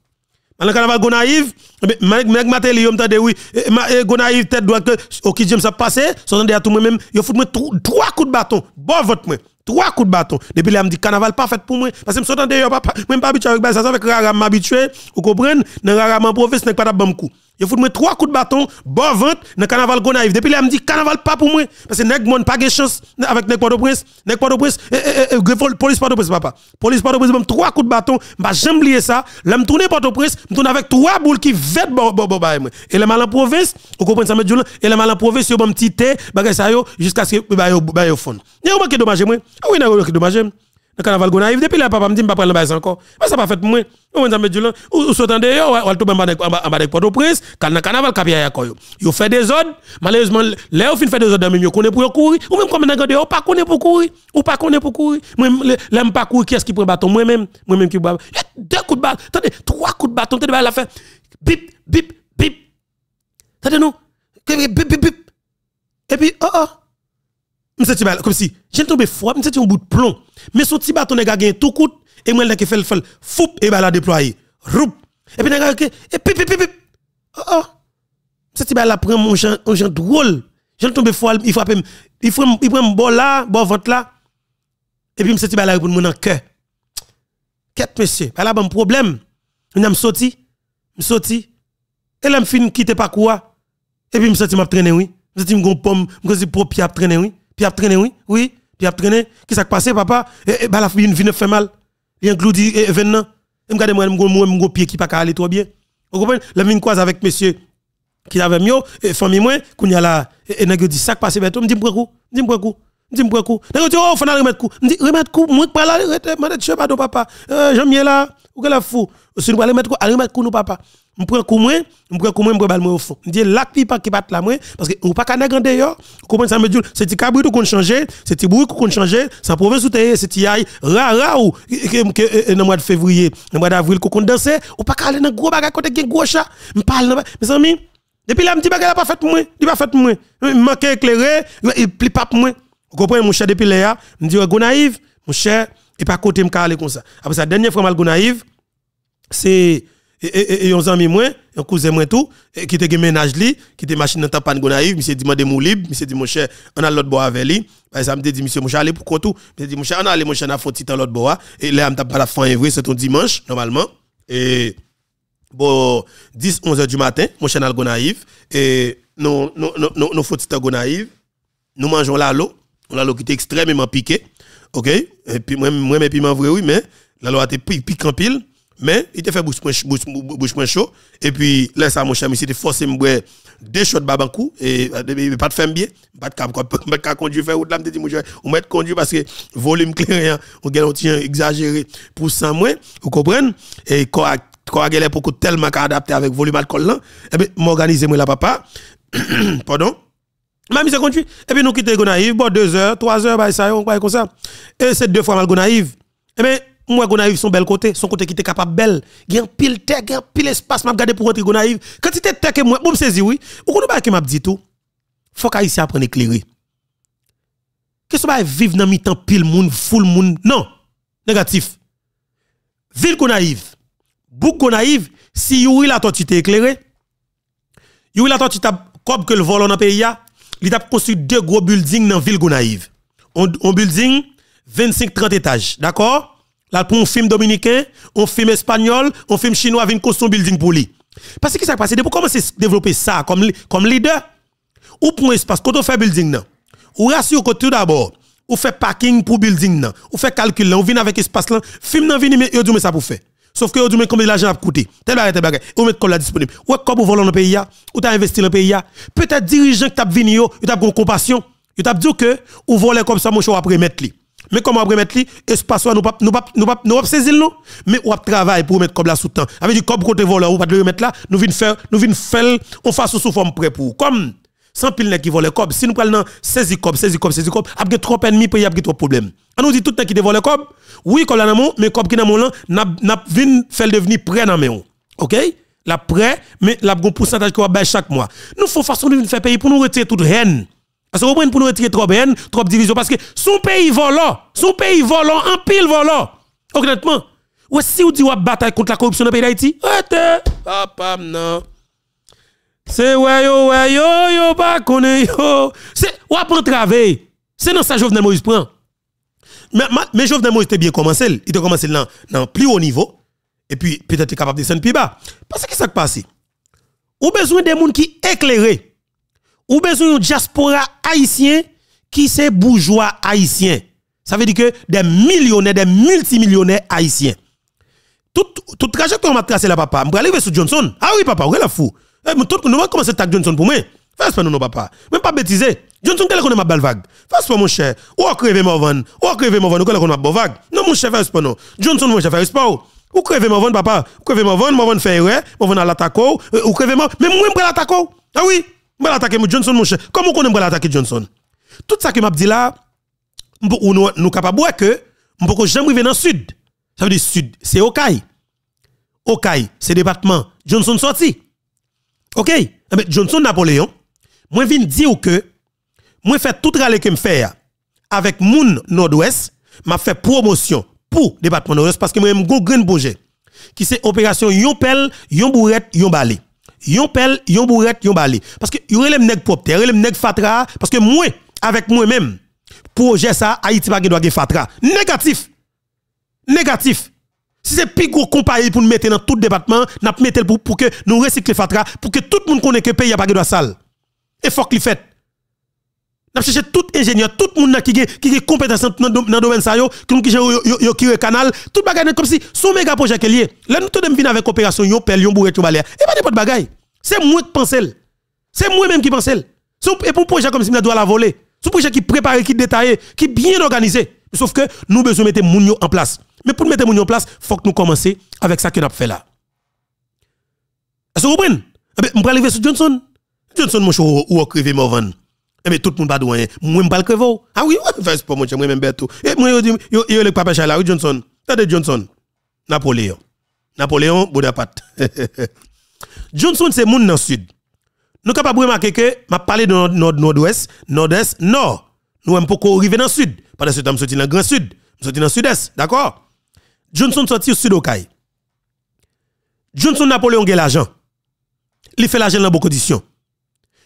[SPEAKER 1] Dans carnaval go naïve, mec mec Mateli yo m'tande oui, eh, eh, go naïve tête doit que OK j'aime ça passer, son à tout moi même, yo fout moi trois coups de bâton. Bon vote moi. Trois coups de bâton. Depuis là, je me dis carnaval pas fait pour moi. Parce que je me suis d'ailleurs, pas, même pas habitué avec ça, avec rarement habitué. Vous comprenez? Dans rarement professeur, je pas de bon coup. Il faut mettre trois coups de bâton, bon ventre dans carnaval Gonaïve. Depuis là me dit carnaval pas pour moi parce que nèg pas de chance avec le porte prince nèg port prince eh, eh, eh, police porte prince papa. Police porte au prince même trois coups de bâton, m'a jamais oublié ça. Là me tourner Port-au-Prince, me tourne avec trois boules qui vêtent bon bon bon bah, moi. Et les mal en province, vous comprenez ça me dit et les mal en province petit thé, bagay ça yo jusqu'à ce que ba yo ba yo fond. Yo dommage moi. Ah oui, nèg dommage le carnaval gonaïf, depuis là papa me dit pas prendre le encore mais ça pas fait moins on ça me dit là ou en dehors ou tomber en bas avec Port-au-Prince quand le carnaval capia ya koyo yo fait des zones malheureusement là on fin fait des ordres même yo connaît pour courir ou même comme dans on pas connaît pour courir ou pas connaît pour courir moi l'aime pas courir qui est-ce qui prend bâton moi même moi même qui deux coups de bâton attendez trois coups de bâton t'es la faire bip bip bip attendez nous bip bip bip et puis oh oh me mal comme si j'ai tombé froid me senti un bout de plomb mais son petit bâton nèg gagne tout coûte et moi qui fait le fol, foup et bah la déployer roup et puis nèg et pip pip pip oh oh senti mal la prend mon gens un gens drôle j'ai tombé froid il frappe il frappe il prend bol là bol ventre là et puis me senti mal la répondre mon cœur Quatre monsieur pas là bon problème on a sorti me sorti et là me fin quitter pas quoi et puis me senti m'a traîner oui me senti me gon pomme me senti propre à traîner oui puis traîné, oui, oui, puis traîné. Qui s'est passé, papa? Et, eh, eh, bah, la vie fait mal. Il y a un glou dit, et venant. Et moi, mon pied qui pas aller trop bien. Vous comprenez? La mine croise avec monsieur qui avait mieux, et famille moi, qu'on y a là, et n'a dit, ça passe, me dit, pourquoi? Dis-moi pourquoi? dit, oh, faut remettre coup. Me dit, remettre coup, moi, pas là, papa. Euh, j'aime là, ou que la fou. Si nous allons remettre coup, nous, papa. Je prends comme moi, je prends comme moi, je prends au fond. Je dis la qui pas qui bat la moi parce que on pas qu'à nègre d'ailleurs, Comment ça me dit c'est ti cabri qu'on changer, c'est ti bruit qu'on changer, ça province où t'es c'est ti ra ra ou que le mois de e, e, février, dans mois d'avril qu'on danser, on pas qu'à aller dans gros bagage côté gros chat. mais parle mes amis, depuis là me dit bagage pas fait moi, il pas fait moi. Manque éclairé, il plie pas moi. Vous comprenez mon cher depuis là, me dit go naïve, mon cher et pas côté me aller comme ça. Après ça dernière fois mal go naïve, c'est et, et, on s'en mis moins, un cousin moins tout, qui était ménage li, qui était machine dans ta panne gonaïve, monsieur dit, moulib mon monsieur dit, mon on a l'autre bois avec lui. ça me dit, monsieur, mon allez pour quoi tout? Monsieur dit, mon cher, on a allé, mon cher, on a foutu l'autre bois. Hein. Et là, on t'a pas la fin, c'est ton dimanche, normalement. Et, bon, 10, 11 heures du matin, mon cher, on a Et, nous, nous, nous, nous, nous foutu Nous mangeons la l'eau. La l'eau qui était extrêmement piquée. Ok? Et puis, moi, moi, puis, piments vrai, oui, mais la loi était piquée pile mais il te fait bouche point chaud et puis là ça mon cher monsieur te forcer me boire deux shots coup et euh, pas de faire bien pas de cap pas de conduire faire route là me dit mon cher on mettre conduire parce que volume clair on gagne exagéré pour sans moins vous comprenez et quoi quoi gagne pour tellement adapté avec volume alcool là et eh ben m'organiser moi là papa pardon mis à conduire Et eh puis ben, nous quittons Gonaïve, bon, deux heures, trois heures, bah, ça, on croit comme ça. Et c'est deux fois mal Gonaïve. Et eh bien, moi Gonaïve son bel côté, son côté qui était capable belle, il y a un pile terre, il un pile espace m'a regarder pour rentrer Gonaïve. Quand il terre que moi, me saisi oui. Ou qu'on pas qui m'a dit tout. Faut qu'ici apprenne éclairer. Qu'est-ce que vivre dans mi-temps pile monde, full monde Non, négatif. Ville Gonaïve, bouc Gonaïve, si Yuri la toi tu t'es éclairé, Yuri la toi tu t'as comme que le vol dans pays a, il a construit deux gros buildings dans ville Gonaïve. Un building 25 30 étages, d'accord Là, pour un film dominicain, un film espagnol, un film chinois, vient construire un building pour lui. Parce que qu'est-ce qui s'est passé? Depuis comment à développer ça comme, comme leader? Ou pour un espace, quand on fait building, non? Ou rassure que tout d'abord, ou fait parking pour building, non? Ou fait calcul, là, ou vient avec espace, là, film, non, vient, mais yon dit, ça pour faire. Sauf que vous dit, combien l'argent a coûté? Tel bagage, tel bagage. Ou met comme là disponible. Ou comme vous dans le pays, ou t'as investi dans le pays, peut-être dirigeant qui t'a venu, ou t'a compassion, Il t'a dit que, ou voler comme ça, mon choix après mettre mais comment on mettre l'espace nous pas nous pas nous pas nous saisir nous mais on travaille pour mettre comme là sous temps. Avec du comme côté voleur, on pas le mettre là, nous vinn faire nous vinn faire on fasse sous forme prêt pour comme sans pile qui vole cob si nous prenons saisir le cob saisir le cob saisir le cob a trop ennemi y a trop problèmes. on nous dit tout le temps qui le cob oui comme là mais cob qui dans mon là n'a vient faire devenir prêt dans main OK la prêt mais la un pourcentage qui va chaque mois nous faut façon de faire payer pour nous retirer toute haine parce que vous pour nous retirer trop bien, trop division. Parce que son pays volant, son pays volant, un pile volant. Honnêtement. Ou si vous dites vous bataille contre la corruption dans le pays d'Haïti, ah, papa, non. C'est ouais yo, ouais yo, yo, pas connu yo. C'est, ou travail. C'est dans ça Jovenel Moïse prend. Mais, mais Jovenel Moïse était bien commencé. Il était commencé dans, dans plus haut niveau. Et puis, peut-être capable de descendre plus bas. Parce que ça qui passe? Ou besoin des monde qui éclairé ou besoin de diaspora haïtien qui c'est bourgeois haïtien. Ça veut dire que des millionnaires, des multimillionnaires haïtiens. Tout, tout trajectoire m'a tracé là, papa. Je vais arriver sur Johnson. Ah oui, papa, regarde la fou. Nous allons commencer à tag Johnson pour moi. Fais pas non, papa. Même pas bêtiser. Johnson, quel est qu'on de ma belle vague? Fais pas, mon cher. Ou à crever mon van. Ou à crever mon van. Ou quel est qu'on a ma vague? Non, mon cher, fais pas non. Johnson, mon cher, fais pas. Ou crevez mon van, papa. Ou crevez mon van, mon van fait erreur. Mon van à l'attaque. Ou crevez mon. Mais moi, je prends l'attaque. Ah oui. Je vais attaquer Johnson, mon cher. Comment on peut attaquer Johnson Tout ça que m'a dit là, nous sommes capables que je ne jamais venir dans le sud. Ça veut dire sud, c'est OK. Ok, c'est département. Johnson sorti. OK Mais eh ben, Johnson Napoléon, moi viens dire que moi fais tout ralé que me faire avec moun nord-ouest, m'a fait promotion pour le département nord-ouest parce que moi un gros grand projet qui c'est opération yon pel, yon bourrette, yon yon pelle, yon ils yon balé. Parce que yon relève nèg propter, les nèg fatra, parce que moi, avec moi-même, projet ça, Haïti pas doit fatra. Négatif. Négatif. Si c'est plus gros compagnie pour nous mettre dans tout département, nous mettons pour, que nous recyclions fatra, pour que tout le monde connaisse que le pays a pas doit sale. Et faut qu'il fait. Nous cherché tout ingénieur, tout le monde qui a des compétences dans le domaine ça, qui gère le canal, tout le comme si son méga projet qui est lié. Là, nous tous venir avec coopération, yon pelle, yon bourré, balai. Et pas de bagaille. C'est moi qui pense. C'est moi-même qui pense. Et pour un projet comme si nous doit la voler. C'est un projet qui préparé, qui détaillé, qui est bien organisé. Sauf que nous besoin mettre gens en place. Mais pour mettre gens en place, il faut que nous commencions avec ça que nous avons fait là. Est-ce vous comprenez? Je vais arriver sur Johnson. Johnson, mon chou, ou mon Morvan. Eh, mais tout le monde pas doué. Moi, je pas le crevo. Ah oui, oui, c'est pour moi, je même bête. Et eh, moi, je dis, yo, le papa Charles, Johnson. de Johnson. Napoléon. Napoléon, Bonaparte. Johnson, c'est monde dans le sud. Nous sommes capables de remarquer que je parle de nord-nord-ouest, nord-est, nord. Nous sommes beaucoup arriver dans le sud. parce que temps, je suis dans le grand sud. Je suis dans le sud-est. D'accord? Johnson sorti au sud au Johnson Napoléon a l'argent. Il fait l'argent dans bonnes conditions.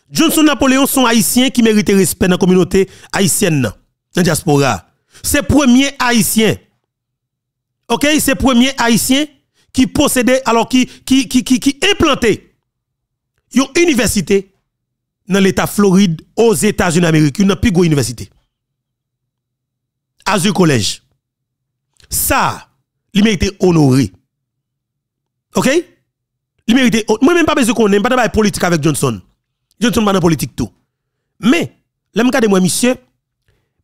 [SPEAKER 1] Johnson Napoléon sont haïtiens qui méritent respect dans la communauté haïtienne, dans la diaspora. C'est premier haïtien. OK, c'est premier haïtien qui possédait alors qui qui qui qui, implanté une université dans l'état Floride aux États-Unis d'Amérique, une plus université. ce College. Ça, il mérite honoré. OK? Il mérite. Moi même pas besoin qu'on pas de politique avec Johnson. Je ne suis pas dans la politique tout. Mais, là, je moi, monsieur,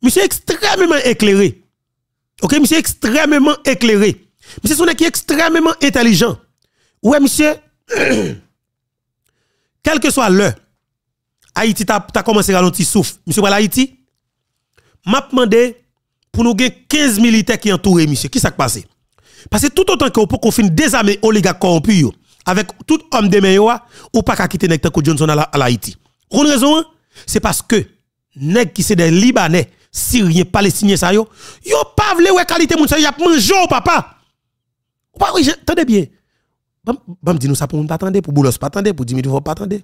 [SPEAKER 1] monsieur extrêmement éclairé. Ok, monsieur extrêmement éclairé. Monsieur son qui extrêmement intelligent. Ouais, monsieur, quel que soit l'heure, Haïti t'a commencé à ralentir souffle. Monsieur, voilà Haïti. M'a demandé pour nous 15 militaires qui entourent, monsieur. Qui s'est passé? Parce que tout autant qu'on peut pouvez désarmer des armées oligarques avec tout homme de main ou pas qu'à quitter nèg Johnson à, la, Haïti. Pour raison, hein? c'est parce que nèg qui c'est des libanais, syriens, palestiniens ça yo, yo pas vle ouais qualité moun ça y a papa. Ou pas oui, attendez bien. Bam, bam nous ça pour nous attendre pour Boulos pas attendre pour Dimitri faut pas attendre.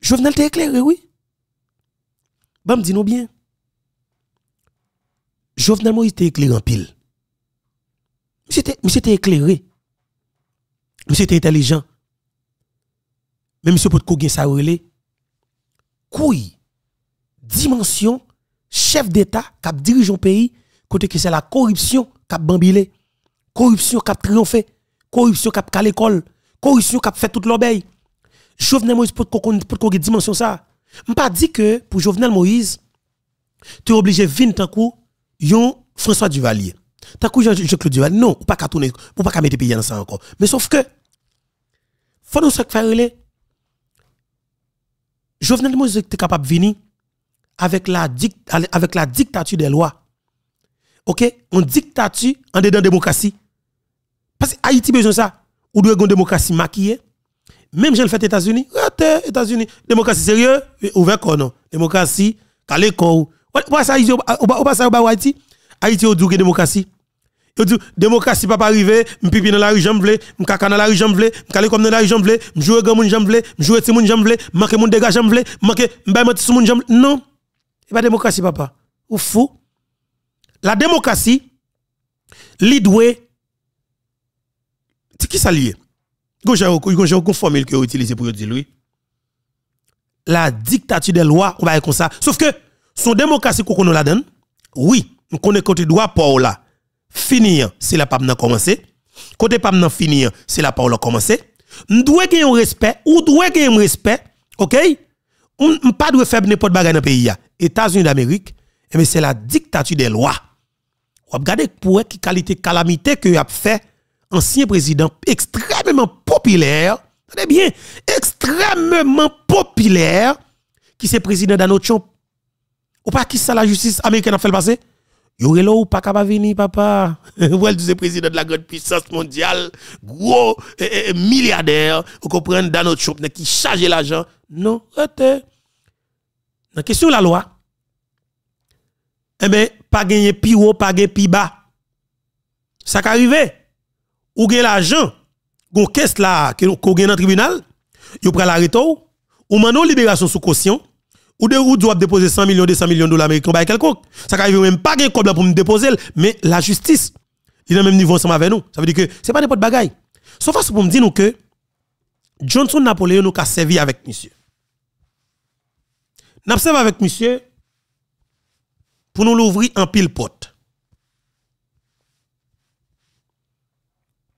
[SPEAKER 1] Jovenel te éclairé oui. Bam dis nous bien. Jovenel Moïse était éclairé en pile. Monsieur était éclairé. était intelligent. Mais monsieur peut qu'on ça Couille, dimension, chef d'État qui dirige un pays, côté que c'est la corruption qui bambilé, corruption qui triomphé, corruption qui a l'école, corruption qui fait toute l'obéi. Jovenel Moïse peut qu'on dimension ça. Je pas dit que pour Jovenel Moïse, tu es obligé de venir François Duvalier. T'as coup Jean-Claude Duval, non, ou pas qu'à tourner, pas qu'à mettre pays ça encore. Mais sauf que, faut nous faire Je de Jovenel Moïse était capable de venir avec la, avec la dictature des lois. Ok? On dictature en dedans démocratie. Parce que Haïti besoin de ça. Ou doit une démocratie maquillée. Même j'ai le fait États-Unis. États-Unis. Démocratie sérieuse, ouvert corps non. Démocratie, calé corps. Ou pas ça, Haïti, ou pas ça, ou Haïti. Haïti, ou démocratie. Yo dit démocratie pas arriver, m'pipi dans la rue j'en vle, m'kaka dans la rue j'en vle, m'kale comme dans la rue j'en vle, m'joue grand moun j'en vle, m'joue petit moun j'en vle, manquer mon dégâts j'en vle, manquer m'bay menti sous moun j'en veux, Non. C'est pas démocratie papa. Ou fou. La démocratie li c'est qui ça lié a une formule que utilisé pour dire lui. La dictature des lois, on va dire comme ça. Sauf que son démocratie qu'on la donne, oui, on connaît côté droit pour là finir, c'est la pas commencé Côté maintenant finir, c'est la parole commencé. Nous devons gagner un respect, ou devons gagner un respect, OK On pas doit faire n'importe quoi dans le pays États-Unis d'Amérique, mais eh c'est la dictature des lois. Regardez pour qui qualité calamité que a fait ancien président extrêmement populaire, très bien, extrêmement populaire qui c'est président Donald Trump. Ou pas qui ça la justice américaine a fait le passé Yo là ou pas capable venir papa. el c'est président de la grande puissance mondiale, gros milliardaire, eh, eh, eh, milliardaire, vous comprenez notre Trump qui charge l'argent. Non, rete. La question la loi. Eh bien, pas gagner pi haut, pas gagner pi bas. Ça qui Ou gen l'argent, gon caisse là que qu'on gagne le tribunal, yo prend la ou, ou manon libération sous caution ou de ou déposer 100 millions, 200 millions de dollars américains par bah, quelconque. Ça n'arrive même pas qu'un pour me déposer, mais la justice, il est même niveau ensemble avec nous. Ça veut dire que c'est pas n'importe bagaille. Sauf que, pour me dire nous que Johnson Napoléon nous a servi avec monsieur. servi avec monsieur pour nous l'ouvrir en pile porte.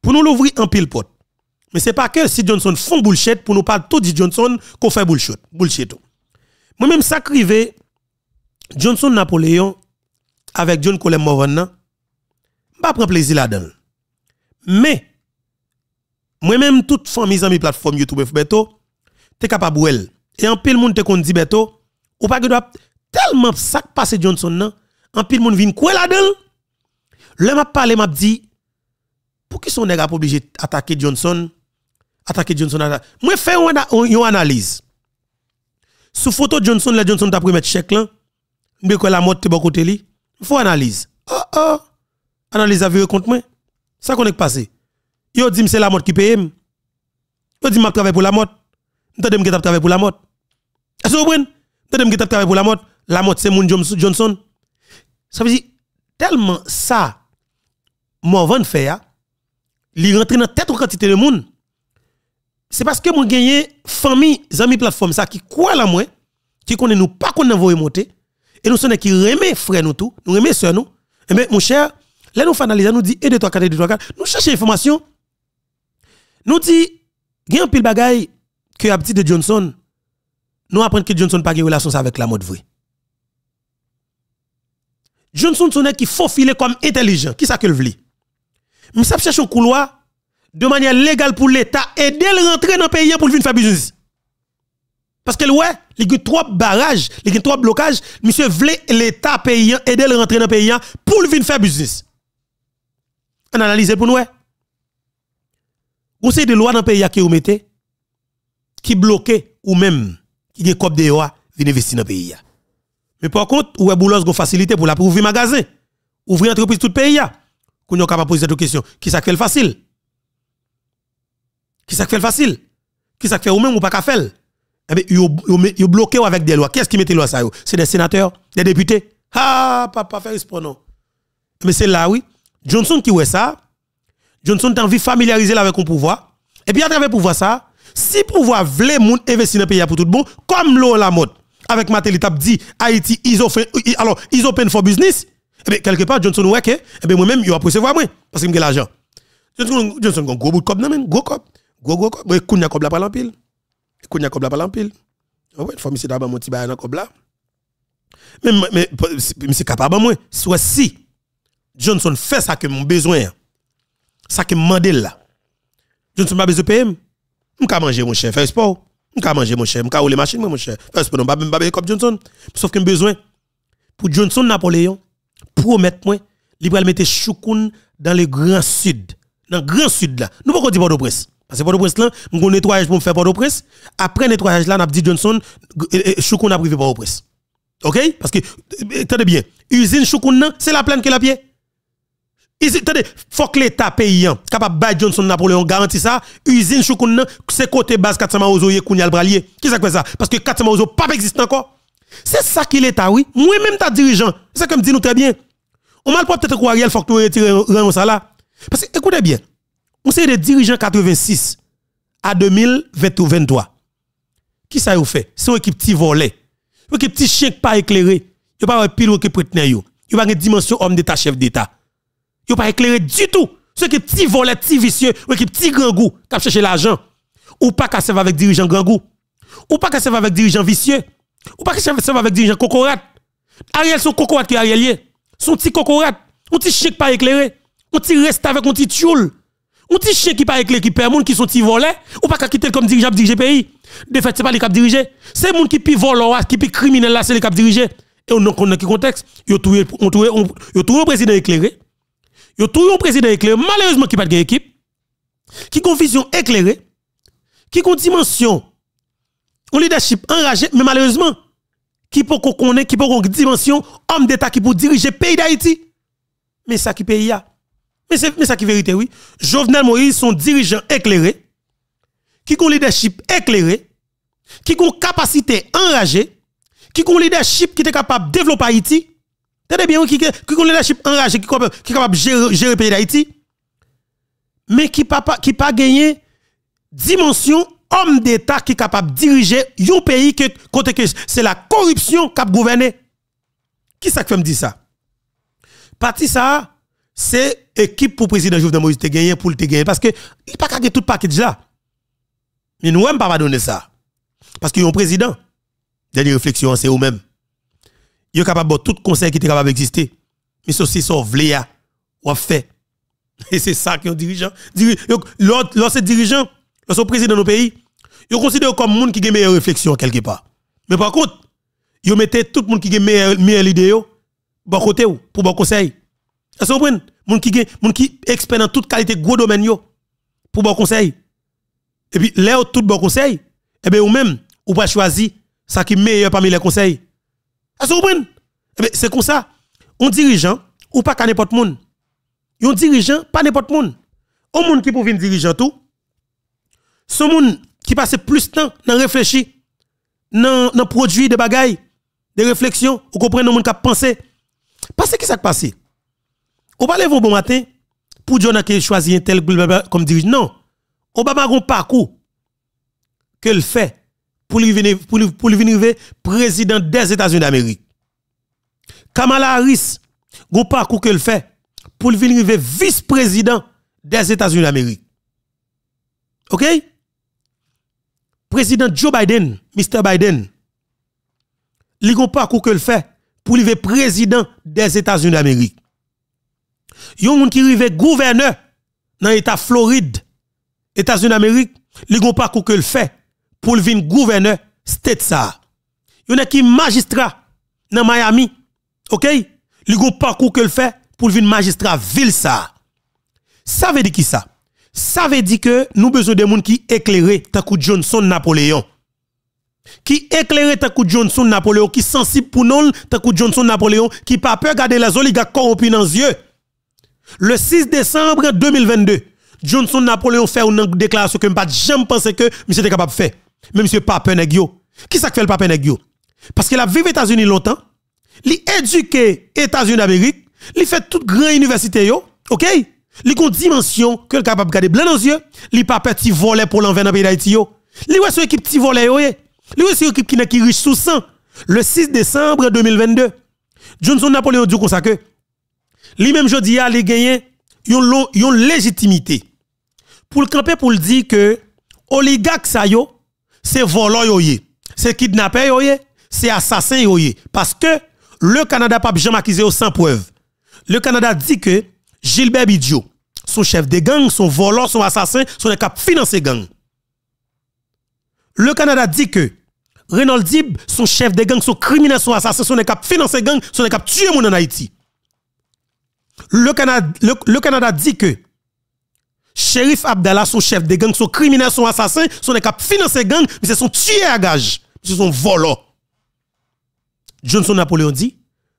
[SPEAKER 1] Pour nous l'ouvrir en pile porte. Mais c'est pas que si Johnson font bullshit pour nous parler tout dit Johnson qu'on fait bullshit. Bullshit. Moi-même, ça crivé Johnson Napoléon avec John Colem Morvan, je prends plaisir là-dedans. Mais, moi-même, toute famille, mes plateforme YouTube, Beto, t'es capable de Et en pile, monde te kon dit Beto, ou pas que doit tellement ça passer Johnson, nan, en pile, monde vient quoi là-dedans? Le m'a parlé, m'a dit, pour qui sont pas obligé d'attaquer Johnson? Attaquer Johnson, Moi, fais une analyse. Sous photo Johnson, la Johnson a pris mettre chèque là. Mais la mode te bon côté li. Faut analyse. Oh oh Analyse a viré contre moi. Ça qu'on est passé. Yo dit c'est la mode qui paye. Yo dit m'a travaille pour la mode. M'tendem que t'a travaille pour la mode. Est-ce que vous comprenez? M'tendem que t'a travaille pour la mode. La mode c'est mon Johnson. Ça veut dire tellement ça vent fait faire li rentre dans tête quantité de monde c'est parce que mon gagné famille, amis plateforme ça qui croit là moi, qui connaît nous pas qu'on envoie monter et nous sommes qui remet frère nous tout, nous remet sœur nous. Et eh bien mon cher, là nous finaliser nous dit et de 3 4 de toi quatre nous cherchons information. Nous dit gagne un pile bagaille que a petit de Johnson. Nous apprenons que Johnson pas une relation avec la mode vraie. Johnson sonne qui faut filer comme intelligent. Qui ça que le vli? Mais ça cherche un couloir de manière légale pour l'État, aider le rentrer dans le pays pour venir faire business. Parce que ouais, il y a trois barrages, il y a trois blocages, monsieur voulait l'État payant aider le rentrer dans le pays pour venir faire business. On analyse pour nous. Vous avez des lois dans le pays qui vous mettez, qui bloquent ou même qui des copes de loi venir investir dans le pays. Mais par contre, vous est qui facilité pour la pour ouvrir magasin, ouvrir entreprise tout le pays. Vous est capable poser cette question, qui ça fait facile? Qui ça fait facile Qui ça fait ou même ou pas qu'à faire Eh bien, ils bloqué avec des lois. Qu'est-ce qui met les lois ça C'est des sénateurs, des députés. Ah, papa, faire ce non. Mais eh c'est là, oui. Johnson qui ouais ça. Johnson t'a envie de familiariser avec le pouvoir. Et puis à travers le pouvoir ça, si le pouvoir voulait investir dans le pays pour tout le monde, comme l'eau la mode, avec Matéli Tap dit Haïti ont fait. alors, ont open for business, eh bien, quelque part, Johnson ouais que, eh bien, moi-même, il va recevoir moi, parce qu'il me l'argent. Johnson, Johnson, gros bout de cop, non, gros cop go! ko e kunya kobla pa lampil e kunya kobla pa lampil ou ouais faut monsieur d'abord mon petit bail dans kobla mais mais monsieur capable moi soit si johnson fait ça que mon besoin ça que mandé là johnson m'a besoin payer moi ka manger mon cher fais sport moi ka manger mon cher moi ka rouler machine moi mon cher fais sport non pas même comme johnson sauf que besoin pour johnson napoléon promet moi il va mettre choukoun dans le grand sud dans le grand sud là nous pas dire port au prince parce que Port-au-Prince là, je vais nettoyer nettoyage pour faire Port-au-Prince. Après nettoyage là, on a dit Johnson, Choukoun a privé Port-au-Prince. OK Parce que, euh, attendez bien, usine Choukoun, c'est la plaine que la pied. il faut que l'État paye. Hein. capable de Johnson Napoléon garantit ça, usine Choukoun, c'est côté base 400 Maozo et Kounyal Bralier. Qui ça fait ça Parce que 400 Maozo pas existe encore. C'est ça qui l'État, oui. Moi-même, ta dirigeant, c'est comme dit nous très bien. On ne peut-être quoi qu'il faut que nous ça là. Parce que, écoutez bien. On sait des dirigeants 86 à 2023. Qui ça fait? C'est une équipe petit volet. Une équipe petit chèque pas éclairé. a pas pile qui prête. yo. a pas une dimension homme d'état chef d'état. a pas éclairé du tout. C'est qui petit volet, petit vicieux, une équipe petit grand goût qui cherché l'argent. Ou pas qu'à servir avec dirigeant grand goût. Ou pas qu'à servir avec dirigeant vicieux. Ou pas qu'à va avec dirigeant cocorate. Ariel son cocorate qui Ariel Son petit cocorate. Un petit chèque pas éclairé. On petit reste avec un petit tchoul. Ou petit chien qui pas éclairé qui perd qui sont ti volés ou pas quitter comme dirigeant diriger pays. De fait c'est pas les cap diriger, c'est monde qui pi volant qui pi criminel là c'est les cap diriger. Et on connaît qui contexte, yo trouvé on trouve un président éclairé. Yo trouvé un président éclairé malheureusement qui pas de équipe. Qui vision éclairée, qui une dimension un leadership enragé mais malheureusement qui peut qu'on connaît qui peut qu'on dimension homme d'état qui peut diriger pays d'Haïti. Mais ça qui pays a mais c'est ça qui est vérité, oui. Jovenel Moïse sont dirigeants éclairés, qui ont leadership éclairé, qui ont capacité enragée, qui ont leadership qui est capable de développer Haïti. bien, qui, qui ont leadership enragé, qui est capable de gérer, le pays d'Haïti. Mais qui n'a pas, qui pas gagné dimension homme d'État qui est capable de diriger un pays que, que c'est la corruption qui a gouverné. Qui ça qui fait me dire ça? Parti ça, c'est équipe pour président Jovenel Moïse te gagné pour te gagner parce que il pas gagner tout package là. Mais nous même pas donner ça. Parce qu'il y a un président. Dernière réflexion c'est eux même. Il est capable de tout conseil qui est capable d'exister. Mais ceci sont vléa ou fait. Et c'est ça qui un dirigeant. Lorsque c'est dirigeant, lorsque président de nos pays, ils considère comme monde qui a meilleure réflexion quelque part. Mais par contre, ils mettait tout le monde qui a meilleure idée pour bon côté pour bon conseil. Est-ce que vous comprenez qui expert dans toute qualité gros domaine pour bon conseil. Et puis là tout bon conseil, eh bien ou même ou pas choisir ça qui est meilleur parmi les conseils. Est-ce que vous eh ben, c'est comme ça. Un dirigeant ou pas qu'à n'importe monde. Un dirigeant pas n'importe monde. Un monde qui peut venir dirigeant tout. Ce monde qui passe plus de temps dans réfléchir dans produire des de des réflexions, réflexion, ou comprendre monde qui a pensé. Parce que qu'est-ce qui s'est passé ou pas lever bon matin pour John qui choisi un tel comme dirigeant. Non. Obama a un parcours que le fait pour lui venir pour lui, pour venir président des États-Unis d'Amérique. Kamala Harris un parcours que le fait pour lui venir vice-président des États-Unis d'Amérique. OK Président Joe Biden, Mr Biden, il a un parcours que le fait pour lui venir président des États-Unis d'Amérique. Yon moun ki rive gouverneur dans l'État Floride, États-Unis d'Amérique, li gon pas que le fait pour venir gouverneur state ça. Yon a e qui magistrat dans Miami, OK? Li gon pas que le fait pour venir magistrat ville ça. Ça veut dire qui ça? Ça veut dire que nous besoin de monde qui éclairé tant Johnson Napoléon. Qui éclairé tant Johnson Napoléon qui sensible pour nous tant que Johnson Napoléon qui pas peur garder les oligarques corrompus dans les yeux. Le 6 décembre 2022, Johnson Napoléon fait une déclaration que je pas jamais pensé que monsieur était capable de faire. Mais monsieur Pape Negio. Qui ça fait le Pape Negio? Parce qu'il a vécu aux États-Unis longtemps. Il éduqué États-Unis d'Amérique. Il fait toute grande université OK? Il a une dimension que est capable de garder blanc dans les yeux. Il pas petit volet pour l'envers dans le pays d'Haïti Il a une équipe petit volet Il a une équipe qui est riche sous sang. Le 6 décembre 2022, Johnson Napoléon dit comme ça que Li même jodi a li yon, légitimité pour le camper pour le dire que oligarque ça yo c'est volant yo c'est kidnapper yo c'est assassin yo parce que le Canada pas jamais accusé sans preuve. Le Canada dit que Gilbert Bidjo son chef de gang, son volant, son assassin, son cap finance gang. Le Canada dit que Reynold Dib, son chef de gang, son criminel, son assassin, son cap finance gang, son cap tué moun en Haïti. Le Canada, dit que Sheriff Abdallah, son chef de gang, son criminel, son assassin, son des cap financer gang, mais c'est son tué à gage, c'est son volant. Johnson Napoléon dit,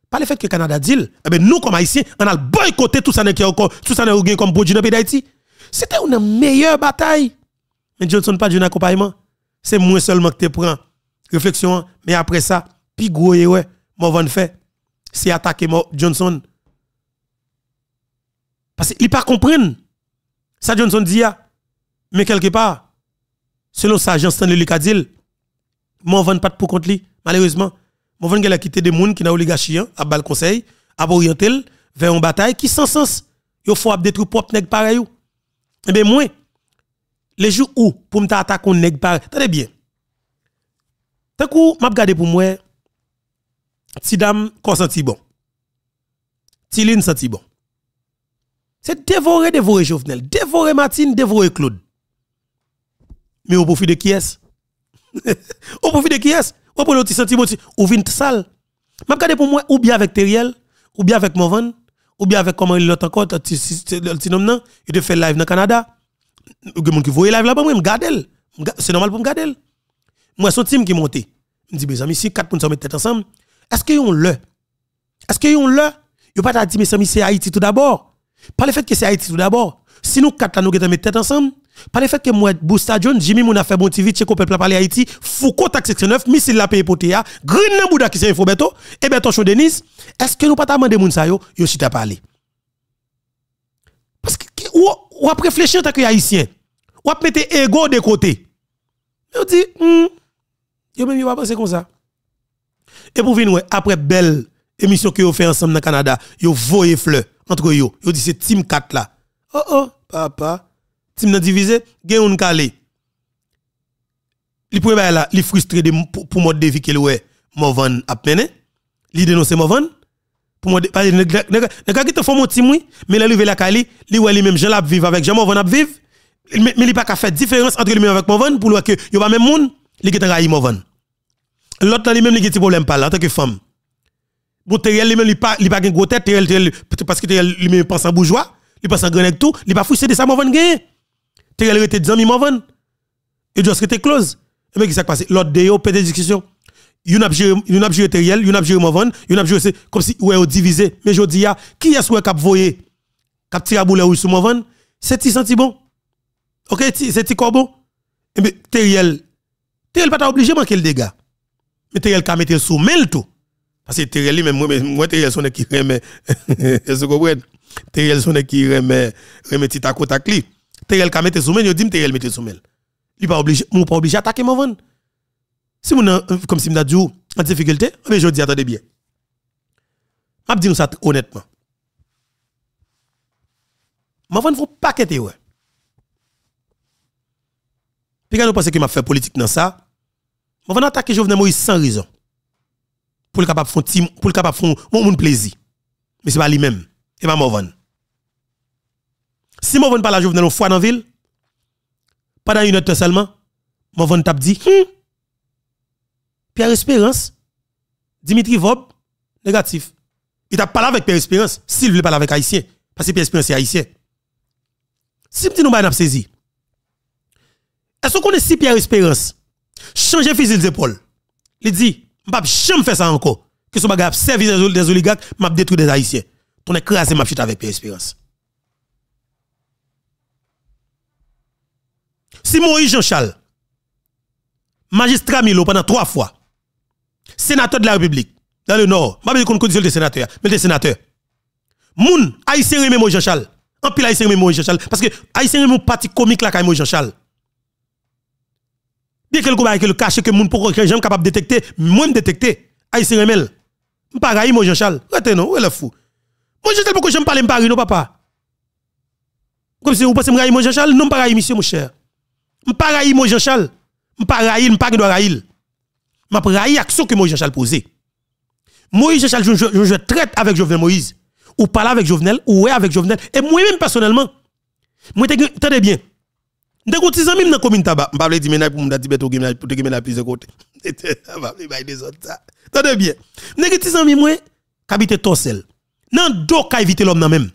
[SPEAKER 1] par le fait que le Canada dit, eh ben nous comme Haïtiens, on a boycotté tout ça qui tout ça comme produit comme d'Haïti. C'était une meilleure bataille. Mais Johnson pas d'un accompagnement. C'est moi seulement que tu prend Réflexion, mais après ça, puis gros eh ouais, vais fait, c'est attaquer Johnson. Parce qu'il pas comprendre. Ça Johnson dit ah, mais quelque part selon sa le Stanley Je ne vais pas pour contre lui malheureusement. Mon vais a quitter des gens qui n'ont oligarchie hein, à bal conseil, à orienter vers une bataille qui sans sens. Il faut détruire propre nèg pareil. Eh bien moi les jours où pour me attaquer un nèg pareil, c'est bien. Tant que m'a regardé pour moi, ti dame consenti bon. Ti line senti bon. C'est dévorer, dévorer Jovenel, dévorer Martine, dévorer Claude. Mais au profit de qui est-ce Au profit de qui est-ce Au profit de petit ou vient sale. Je regarde pour moi, ou bien avec Teriel, ou bien avec Movan, ou bien avec comment il l'autre encore, le il te fait live dans le Canada. Il y a qui voit live là-bas, je regarde. C'est normal pour me garder. Moi, son team qui monte. Je dis, mes amis, si quatre personnes mettent tête ensemble, est-ce qu'ils ont le Est-ce qu'ils ont le Ils ne pas dit, mes amis, c'est Haïti tout d'abord. Par le fait que c'est Haïti tout d'abord, si nous quatre là nous mettons tête ensemble, par le fait que moi Bousta John, Jimmy mon fait bon TV, Tcheko peuple parler Haïti, Foucault taxe 69, missile la paye pour Green Nambouda qui c'est info beto, et eh ben chou Denis, est-ce que nous pas demander moun sa yo, yo si t'a parlé. Parce que ou, ou après réfléchir en tant que haïtien, ou après mettre ego de côté. Yo dit hmm, yo même yo pas penser comme ça. Et pour venir après belle émission que vous fait ensemble dans le Canada, vous voyez fleur entre eux. Vous dites c'est team 4 là. Oh oh, papa. Team nan divisé, gen un calé. Le premier là, li frustré pour mode de vie qu'il ouais, Movan a mené. Il dénoncer Movan pour moi, pas ne ka qui te font mon team oui, mais la veut la calé, li ou elle même Jean l'a vivre avec Jean m'en à vivre. Mais il pas qu'à faire différence entre lui avec van pour que yo pas même monde, li qui t'en raille van. L'autre là lui même li qui problème pas là en tant que femme. Bon, Terrell lui-même, il n'a pas une grosse tête, Terrell, parce que Terrell lui-même pense en bourgeois, il pense en grand tout, il pas fouillé de ça, m'en gagner. Terrell était 10 mon il m'en vend. Et Joss était close. Et mais qui s'est passé? L'autre de yo, pété discussion. n'a a joué Terrell, n'a a joué Mavon, yon a joué, comme si, ouais, on divisé. Mais je dis, ah, qui est-ce qui a voyé? Cap tiré à boulet ou sous Mavon? C'est ti senti bon. Ok, c'est ti bon? Et mais Terrell, Terrell pas obligé de manquer le dégât. Mais Terrel a mis sous mail tout. Parce que Terrell même, moi, Terrell sonne qui remet, est-ce que vous comprenez? Terrell sonne qui remet, remet petit à côté à clé. Terrell qui mette soumel, il dit Terrel mette soumel. Il pas obligé, moi pas obligé attaquer mon vente. Si mon euh, comme si m'a dit oh, en difficulté, mais eh je dis attendez bien. M'a dire ça honnêtement. Ma vente faut pas qu'être ouais. Puis quand on pense que m'a fait politique dans ça, m'a vente attaquer Jovenel Moïse sans raison pour le capable font pour le capable font mon plaisir. Mais c'est pas lui-même, et pas Morvan. Si Morvan pas la journée le fois dans la ville, pendant une heure seulement, Morvan t'a dit hmm, Pierre Espérance, Dimitri Vob, négatif. Il t'a parlé avec Pierre Espérance, s'il veut parler avec Haïtien, parce que Pierre Espérance est Haïtien. Si petit nous pas saisi. Est-ce qu'on est si Pierre Espérance changer fusil d'épaule? Il dit je ne peux jamais faire ça encore. Que ce bagage service des oligarques, m'a détruit des haïtiens. Ton écrasé m'a chute avec Pierre Espérance. Si Moïse Jean-Charles, magistrat Milo pendant trois fois, sénateur de la République, dans le Nord, Je dire dit qu'on conditionne des sénateur, mais des sénateur. Moun, haïtien remet Moïse Jean-Charles. En pile haïtien remet Moïse Jean-Charles. Parce que haïtien remet mon parti comique là, quand Moïse Jean-Charles. Dès que le coup que le cache que mon pour que j'aime capable de détecter, ah, moi me détecter. c'est remel. M'pagaï mon Jean-Charles. Retenez où est le fou Moi je sais pourquoi j'aime parler pari, non papa. Comme si vous pensez m'gaï mon Jean-Charles, non m'pagaï monsieur mon cher. M'pagaï mon Jean-Charles. pas de doit ma M'pagaï action que mon Jean-Charles posé. Moïse Jean-Charles je, je, je, traite avec Jovenel Moïse. Ou parle avec Jovenel, ou est avec Jovenel et moi même personnellement. Moi t'es bien. Des tu petits nan komin ne pas dire pour pour te la plusieurs côtés. Je ne bay pas des autres. Tenez bien. Des ne petits amis, moi, Torsel. Nan do Tu l'homme nan même.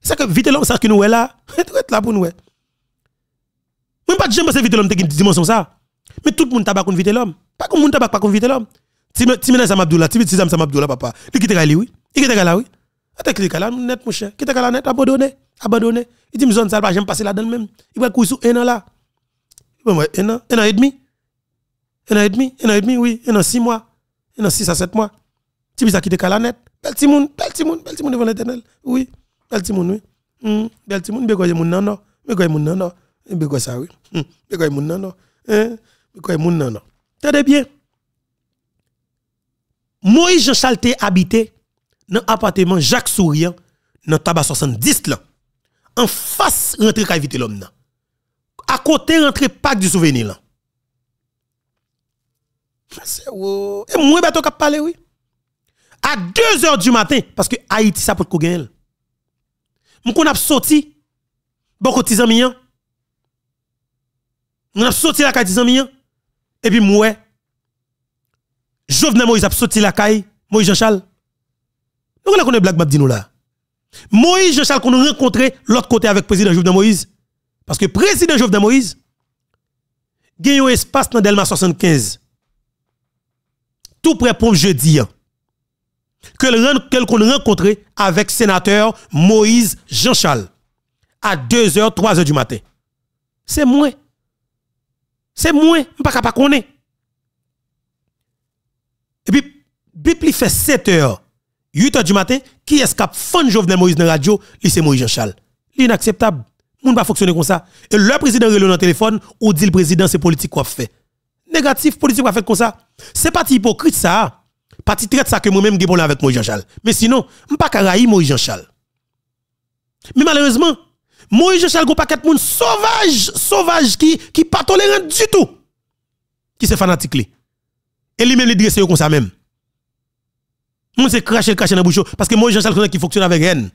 [SPEAKER 1] C'est que vite l'homme, ça que nous est là. la là nou ne Même pas de gens vite l'homme, de dimension ça. Mais tout le monde tabac l'homme. Pas comme moun tabac pas kon vite l'homme. Timena tu Timena Samabdoula, papa. Il quitte là, oui. Il oui. Tu là, net, mon cher. net, abandonné. Abandonné. Il dit, zone j'aime passer là-dedans même. Il va couper sur un an là. Il un an, un et demi. Un an et demi, un an et demi, oui. Un six mois. Un an six à sept mois. Tu quitter calanet. net. Bel timoun, bel timoun, bel timoun devant l'éternel. Oui. Bel oui. Hmm. Bel non. bel non. bel eh, ça, oui. bien. Moïse je charles dans appartement Jacques Souriant dans tabac 70 là en face rentrée cavité l'homme là à côté rentrer parc du souvenir là et moi ben, parler oui à 2 h du matin parce que Haïti ça peut-être qu'on a sorti beaucoup de on a sorti la caille et puis moi Jovenel Moïse a sorti la caille Jean-Charles vous connaissez Black Map dit nous là. Moïse, je qu'on a rencontré l'autre côté avec le président Jovenel Moïse. Parce que le président de Moïse, il un espace dans Delma 75. Tout près pour jeudi. Hein. Que qu'on rencontre avec le sénateur Moïse Jean-Charles. À 2h, 3h du matin. C'est moins. C'est moins. Je ne pas connaître. Et puis, il fait 7 heures 8h du matin, qui escape fan Jovenel Moïse dans la radio, c'est Moïse Jean-Charles. L'inacceptable. Moun pas fonctionner comme ça. Et le président relève dans le téléphone, ou dit le président, c'est politique quoi fait. Négatif, politique quoi fait comme ça. C'est pas hypocrite ça. Parti traite ça que moi-même, j'ai avec Moïse Jean-Charles. Mais sinon, je pas raï Moïse Jean-Charles. Mais malheureusement, Moïse Jean-Charles, go pas de monde sauvage, sauvage, qui, qui pas tolérant du tout, qui se fanatique. Et lui-même, il dresse comme ça même moi c'est cracher cachet dans bouchon parce que Moïse Jean Charles qui fonctionne avec Rennes.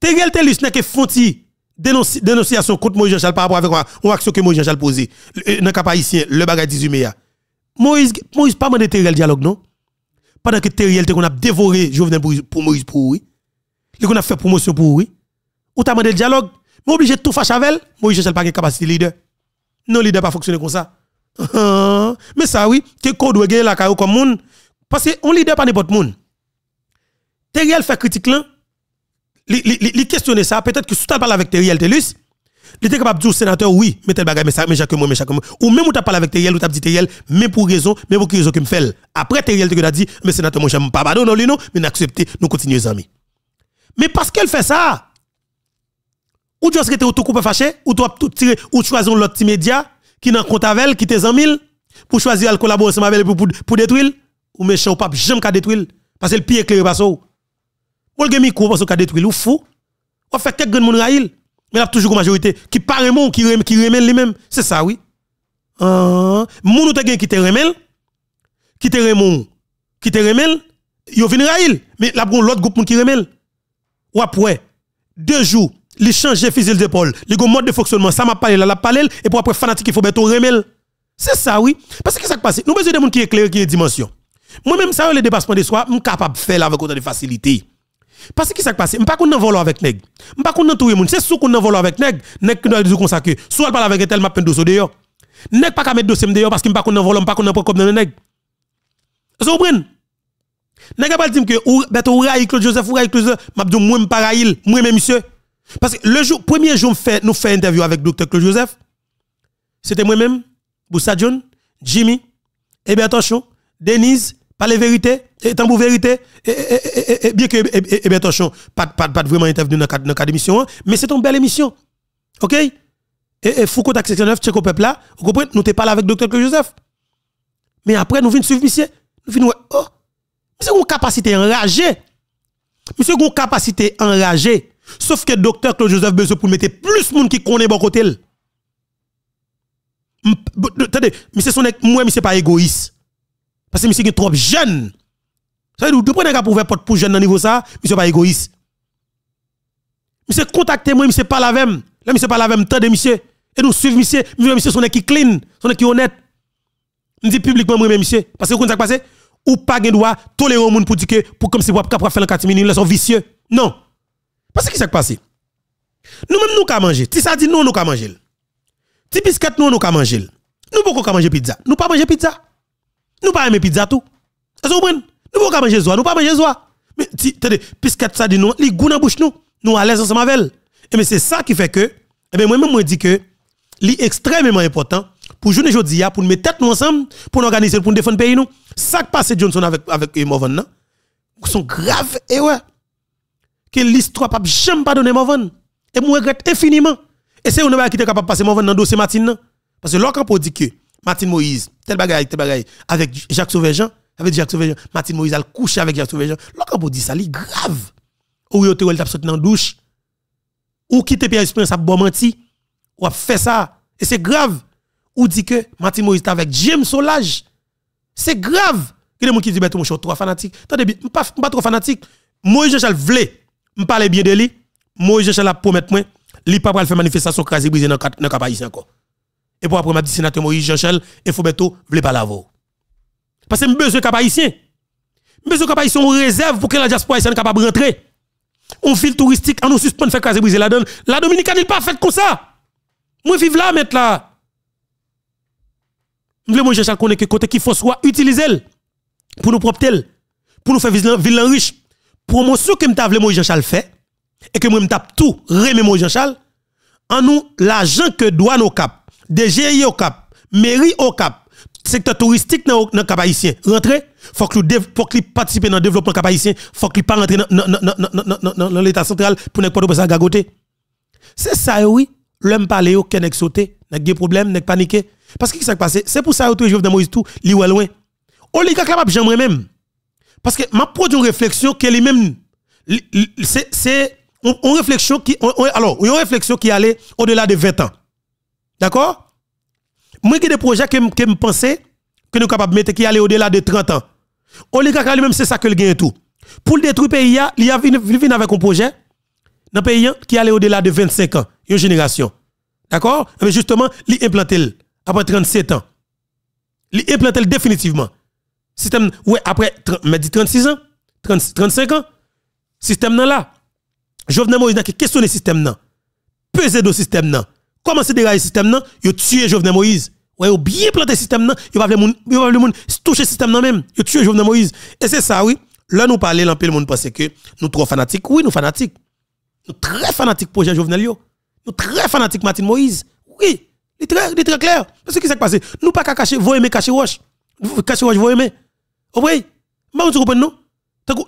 [SPEAKER 1] Tegel Telus n'a que fonti dénonciation contre Moïse Jean-Charles par rapport avec moi, action que Moïse Jean-Charles posé dans cap ici, le bagage 18 mai. Moïse Moïse pas mandé Tegel dialogue non. Pendant que Tegel qu'on a dévoré Jovenel pour Moïse pour oui. Le qu'on a fait promotion pour oui. Ou t'as mandé dialogue, mais obligé de tout faire avec Moïse Jean-Charles pas de capacité leader. Non leader pas fonctionner comme ça. mais ça oui, que code gagner la comme monde parce qu'on leader pas n'importe monde. Thériel fait critique là. Il questionne ça. Peut-être que si tu parles avec Teriel Telus, il était capable de dire au sénateur, oui, mais tel bagage, mais ça, mais chaque mot, mais chaque Ou même, tu as parlé avec Teriel, ou tu as dit Teriel, mais pour raison, mais pour qui raison que me fait. Après, Teriel as dit, mais sénateur, moi, j'aime pas, non, non, non, mais accepté, nous continuons, les amis. Mais parce qu'elle fait ça, ou tu as été autocoupé fâché, ou tu as tout tiré, ou tu choisis l'autre média qui n'en compte avec elle, qui t'es en mille, pour choisir à collaborer pour détruire ou méchant ou pas jamais qu'à détruire parce que le pied éclairé pas ça ou le micro parce qu'à détruire ou fou ou fait quelques grand monde raïl mais a toujours une majorité qui parle mon qui qui remel lui-même c'est ça oui euh ah. mon ou te qui te remel qui te remel qui te remel yo vinn raïl mais la bon l'autre groupe qui remel ou après deux jours les changer fusil d'épaule les mode de fonctionnement ça m'a parlé la parlé et pour après fanatique il faut mettre remel c'est ça oui parce que ça qui passe nous besoin de monde qui éclaire qui est dimension moi-même, ça, le dépassement de soi, je suis capable de faire avec autant de facilité. Parce que qui s'est passé? Je ne pas qu'on volo avec nèg. Je pas qu'on tout le monde. C'est sous qu'on volo avec nèg. Nèg qui doit dire comme ça que soit parle avec tel m'a peine dossier dehors. Nèg pas qu'à mettre dossier dehors parce que ne pas qu'on volo, ne pas qu'on prend comme dans nèg. Vous comprenez? Nèg pas dire que ou bête ou raï Claude Joseph ou raï Claude Joseph, m'a dit moi m'paraïl, moi même monsieur. Parce que le jour premier jour fait nous fait interview avec docteur Claude Joseph. C'était moi-même, Boussa John, Jimmy, Ebert eh Tanchon, Denise les vérités, et pour vérité, bien que et eh, eh, eh bien, pas pas vraiment intervenu dans le cadre hein, mais c'est une belle émission. OK Et Foucault avec 9 check au peuple là, vous comprenez, nous t'es parlé avec docteur Joseph. Mais après nous venons suivre monsieur, nous venons oh, monsieur une capacité enragée. Monsieur une capacité enragée. Sauf que docteur Claude Joseph besoin pour mettre plus de monde qui connaît bon côté. Attendez, mais son moi mais pas égoïste. Parce que monsieur est trop jeune. Ça veut dire, vous prenez un porte pour jeune au niveau ça, monsieur pas égoïste. Monsieur contactez moi, monsieur parle avec moi. Là, monsieur parle avec moi, tant de monsieur. Et nous suivons monsieur, monsieur son qui clean, son qui honnête. Je dis publiquement moi monsieur parce que vous ça passé ou pas gain droit tolérer au monde pour dire que pour comme si vous capable faire 4 minutes, ils sont vicieux. Non. Parce que qui s'est passé Nous même nous avons manger. Si ça dit nous, nous avons manger. Si biscuit nous ka manger. Nous beaucoup ka manger pizza. Nous pas manger pizza. Nous pas aimer pizza tout. Est-ce que vous comprenez Nous pas manger zoa, nous pas manger Mais attendez, puisque ça dit nous, les goût dans bouche nous, nous à l'aise ensemble avec Et mais c'est ça qui fait que et eh bien moi-même moi dis que li extrêmement important pour jouer aujourd'hui pour nous mettre tête nous ensemble pour nous organiser pour nous défendre pays nous. Ça qui passe Johnson avec avec c'est sont graves et ouais que l'histoire pas jamais pardonner Morvan et moi regrette infiniment. Et c'est on ne qui quitter capable de passer Morvan dans dossier matin parce que l'autre dit que Martin Moïse, tel bagaille, tel bagaille, avec Jacques Sauvejan, avec Jacques Sauvejan. Martin Moïse a couché avec Jacques Là, L'autre vous dit ça, c'est grave. Ou yo a ou dans la douche. Ou quitte Pierre Espérance a bon menti. Ou a fait ça. Et c'est grave. Ou dit que Martin Moïse est avec James Solage. C'est grave. Il y a des gens qui disent, ben, suis trop fanatique. Attendez je ne suis pas trop fanatique. Moïse je vle, je parle bien de lui. Moïse Jean-Charles a promettre moi, il pas pas faire manifestation crasée brisée dans le cap encore. Et pour après, m'a dit sénateur Moïse Jean-Charles et Foubeto, vle pas vous. Parce que besoin cap haïtien. Besoin pas ici. on réserve pour que la diaspora haïtienne capable de rentrer. On file touristique, on nous suspend, fait casser briser la donne. La Dominicaine n'est pas faite comme ça. Moi, vive là, mettre là. Moïse que Jean-Charles est que côté qui faut soit utiliser pour nous propter, pour nous faire ville riche. Promotion que veux Moïse Jean-Charles fait, et que moi tape tout, remé Moïse Jean-Charles, en nous, l'argent que doit nos cap, DGI au cap, mairie au cap, secteur touristique dans le cap haïtien, rentrer, faut que pour qu'ils participent dans le développement cap haïtien, faut qu'il pas rentrer dans l'état central pour ne pas ça gagoter. C'est ça oui, l'homme parle au ken sauté, n'a des problèmes, n'a paniqué parce que qu'est-ce qui s'est passé C'est pour ça que je dans Moïse tout, li loin. est capable, j'aimerais même parce que m'a produit une réflexion que lui même c'est une réflexion qui alors une réflexion qui allait au-delà de 20 ans. D'accord Moi, j'ai des projets que je pensais que nous sommes capables de mettre qui aller au-delà de 30 ans. Oligarque lui-même, c'est ça que le gagne tout. Pour détruire le pays, il y a avec un projet dans le pays qui allait au-delà de 25 ans, une génération. D'accord Mais eh justement, il implanté après 37 ans. Il implanté définitivement. Système, ouais, après 36 ans, 35 ans, système là. Jovenel Moïse qui questionne le système. là Pesez le système. là. Comment c'est dérailler le système, Vous yo tué Jovenel Moïse. Ouais, yo bien planté le système, vous yo pas le monde, yo pas le monde toucher le système, là même. Yo tué Jovenel Moïse. Et c'est ça, oui. Là, nous parlons, l'empile, le monde pense que nous trop fanatiques. Oui, nous fanatiques. Nous très fanatiques projet Jovenel, Nous Nous très fanatiques Martin Moïse. Oui. Il est très, très clair. Parce que ce qui s'est passé? Nous pas qu'à cacher, vous aimer cacher Roche. Cacher Roche, vous aimez Vous voyez? Mais bah, vous comprenez, non?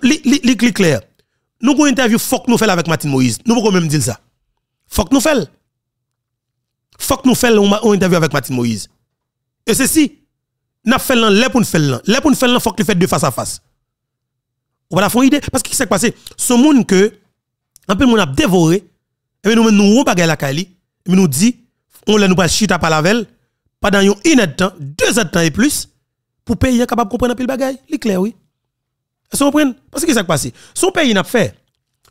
[SPEAKER 1] Li clair. Nous avons une interview, faut que nous fassions avec Martin Moïse. Nous pouvons même dire ça. Faut que nous fassions faut que nous fassions une interview avec Martin Moïse. Et ceci, nous faisons l'un pour nous faire là. Là pour nous faire là, faut que nous fassions de face à face. Vous avez une idée Parce que qu'est-ce qui s'est passé Ce monde que, un peu, monde a dévoré, et eh nous nous à la Kali, et nous dit, on l'a nous pas chita par la velle, pendant une heure de temps, deux heures de temps et plus, pour payer capable de comprendre un peu le bagage. C'est clair, oui. Vous comprenez Parce que qu'est-ce qui s'est passé Son pays n'a pas fait.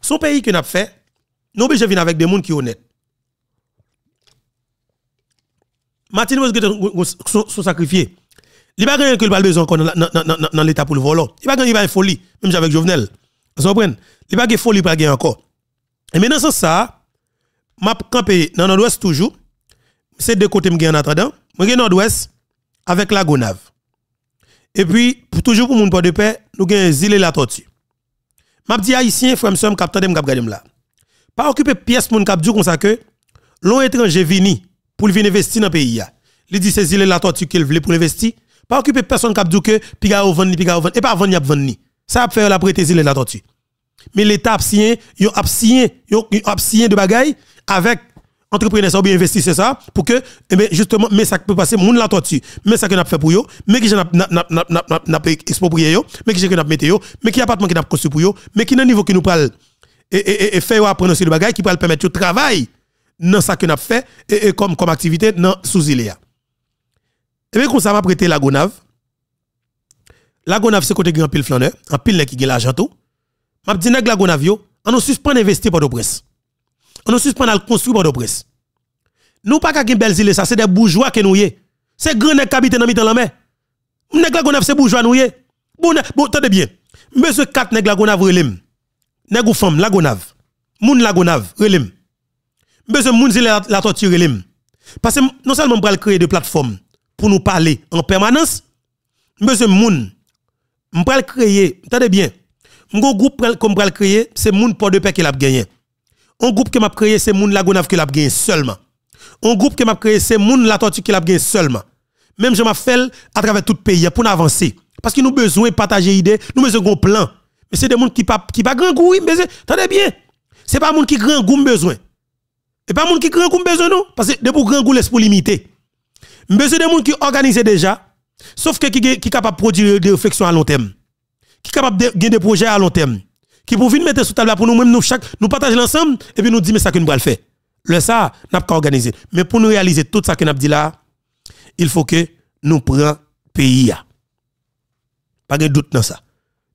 [SPEAKER 1] Son pays qui n'a pas fait, nous obligés de venir avec des gens qui sont honnêtes. Martin Moïse sont sacrifiés. Il n'y a pas rien que le besoin encore dans l'État pour le volant. Il n'y a pas de folie, même avec Jovenel. Vous comprenez Il n'y a pas folie, pas faire encore. Et maintenant, ça, je campé dans l'Ouest toujours. C'est deux côtés que je en attendant. Je suis Nord-Ouest avec la Gonave. Et puis, toujours pour mon pas de paix, nous avons Zile la tortue. Je dis haïtien, frère, je suis capteur de là. Pas occuper pièce, mon cap du comme ça que l'on étranger vini pour venir investir dans le pays. Il dit îles la tortue qu'il veut pour investir. Pas occuper personne qui a dit que Pigao vend, ou vend, et pas vendre, vend ni. Ça a fait la îles la tortue. Mais l'État a signé, il a signé, de bagaille avec entrepreneurs ou bien investisseurs ça pour que eh ben, justement mais ça peut passer moun la tortue mais ça qu'on a fait pour yo mais qui n'a n'a n'a n'a exproprié yo mais qui n'a mettre yo mais qui appartement qui n'a construit pour yo mais qui n'a niveau qui nous parle et et et faire apprendre le qui peut permettre au travail dans ce que nous avons fait et, comme, comme activité dans sous-île. Et bien, comme ça, m'a prêté la Gonave. La Gonave, c'est côté grand pile flaneur, un pile qui gagne l'argent tout. M'a dit, la Gonave, on nous suspend d'investir pour de presse. On nous suspend à construire pour de presse. Nous pas qu'à belles îles, ça, c'est des bourgeois qui nous y C'est grand gens qui habite dans la mer. Nèg la Gonave, c'est bourgeois nous y Bon, bon, tenez bien. Monsieur 4 nèg la Gonave relim. Nèg ou femme la Gonave. Moun la Gonave relim besoin moun si la, la torturer Parce que non seulement pour créer des plateformes pour nous parler en permanence, besoin moun le créer, attendez bien. Mon groupe comme le créer, c'est moun pour de paix qui l'a gagné. Un groupe que m'a créé, c'est moun Lagonav qui l'a gagné seulement. Un groupe que m'a créé, c'est moun la tortue qui l'a gagné seulement. Même je m'a à travers tout le pays pour avancer. Parce que nous besoin de partager idées, nous besoin grand plan. Mais c'est des gens qui pas qui pas grand goût, mais attendez bien. C'est pas gens qui grand goût besoin. Et pas monde qui grand comme besoin non parce que de pour grand laisse pour limiter. Besoin des monde qui organisé déjà sauf que qui qui capable produire des réflexions à long terme. Qui capable de gagner des projets à long terme. Qui pour venir mettre sous table pour nous même nous chaque nous partager l'ensemble, et puis nous dire mais ça que nous le faire. Le ça n'a pas organisé mais pour nous réaliser tout ça que a dit là il faut que nous prenions pays Pas de doute dans ça.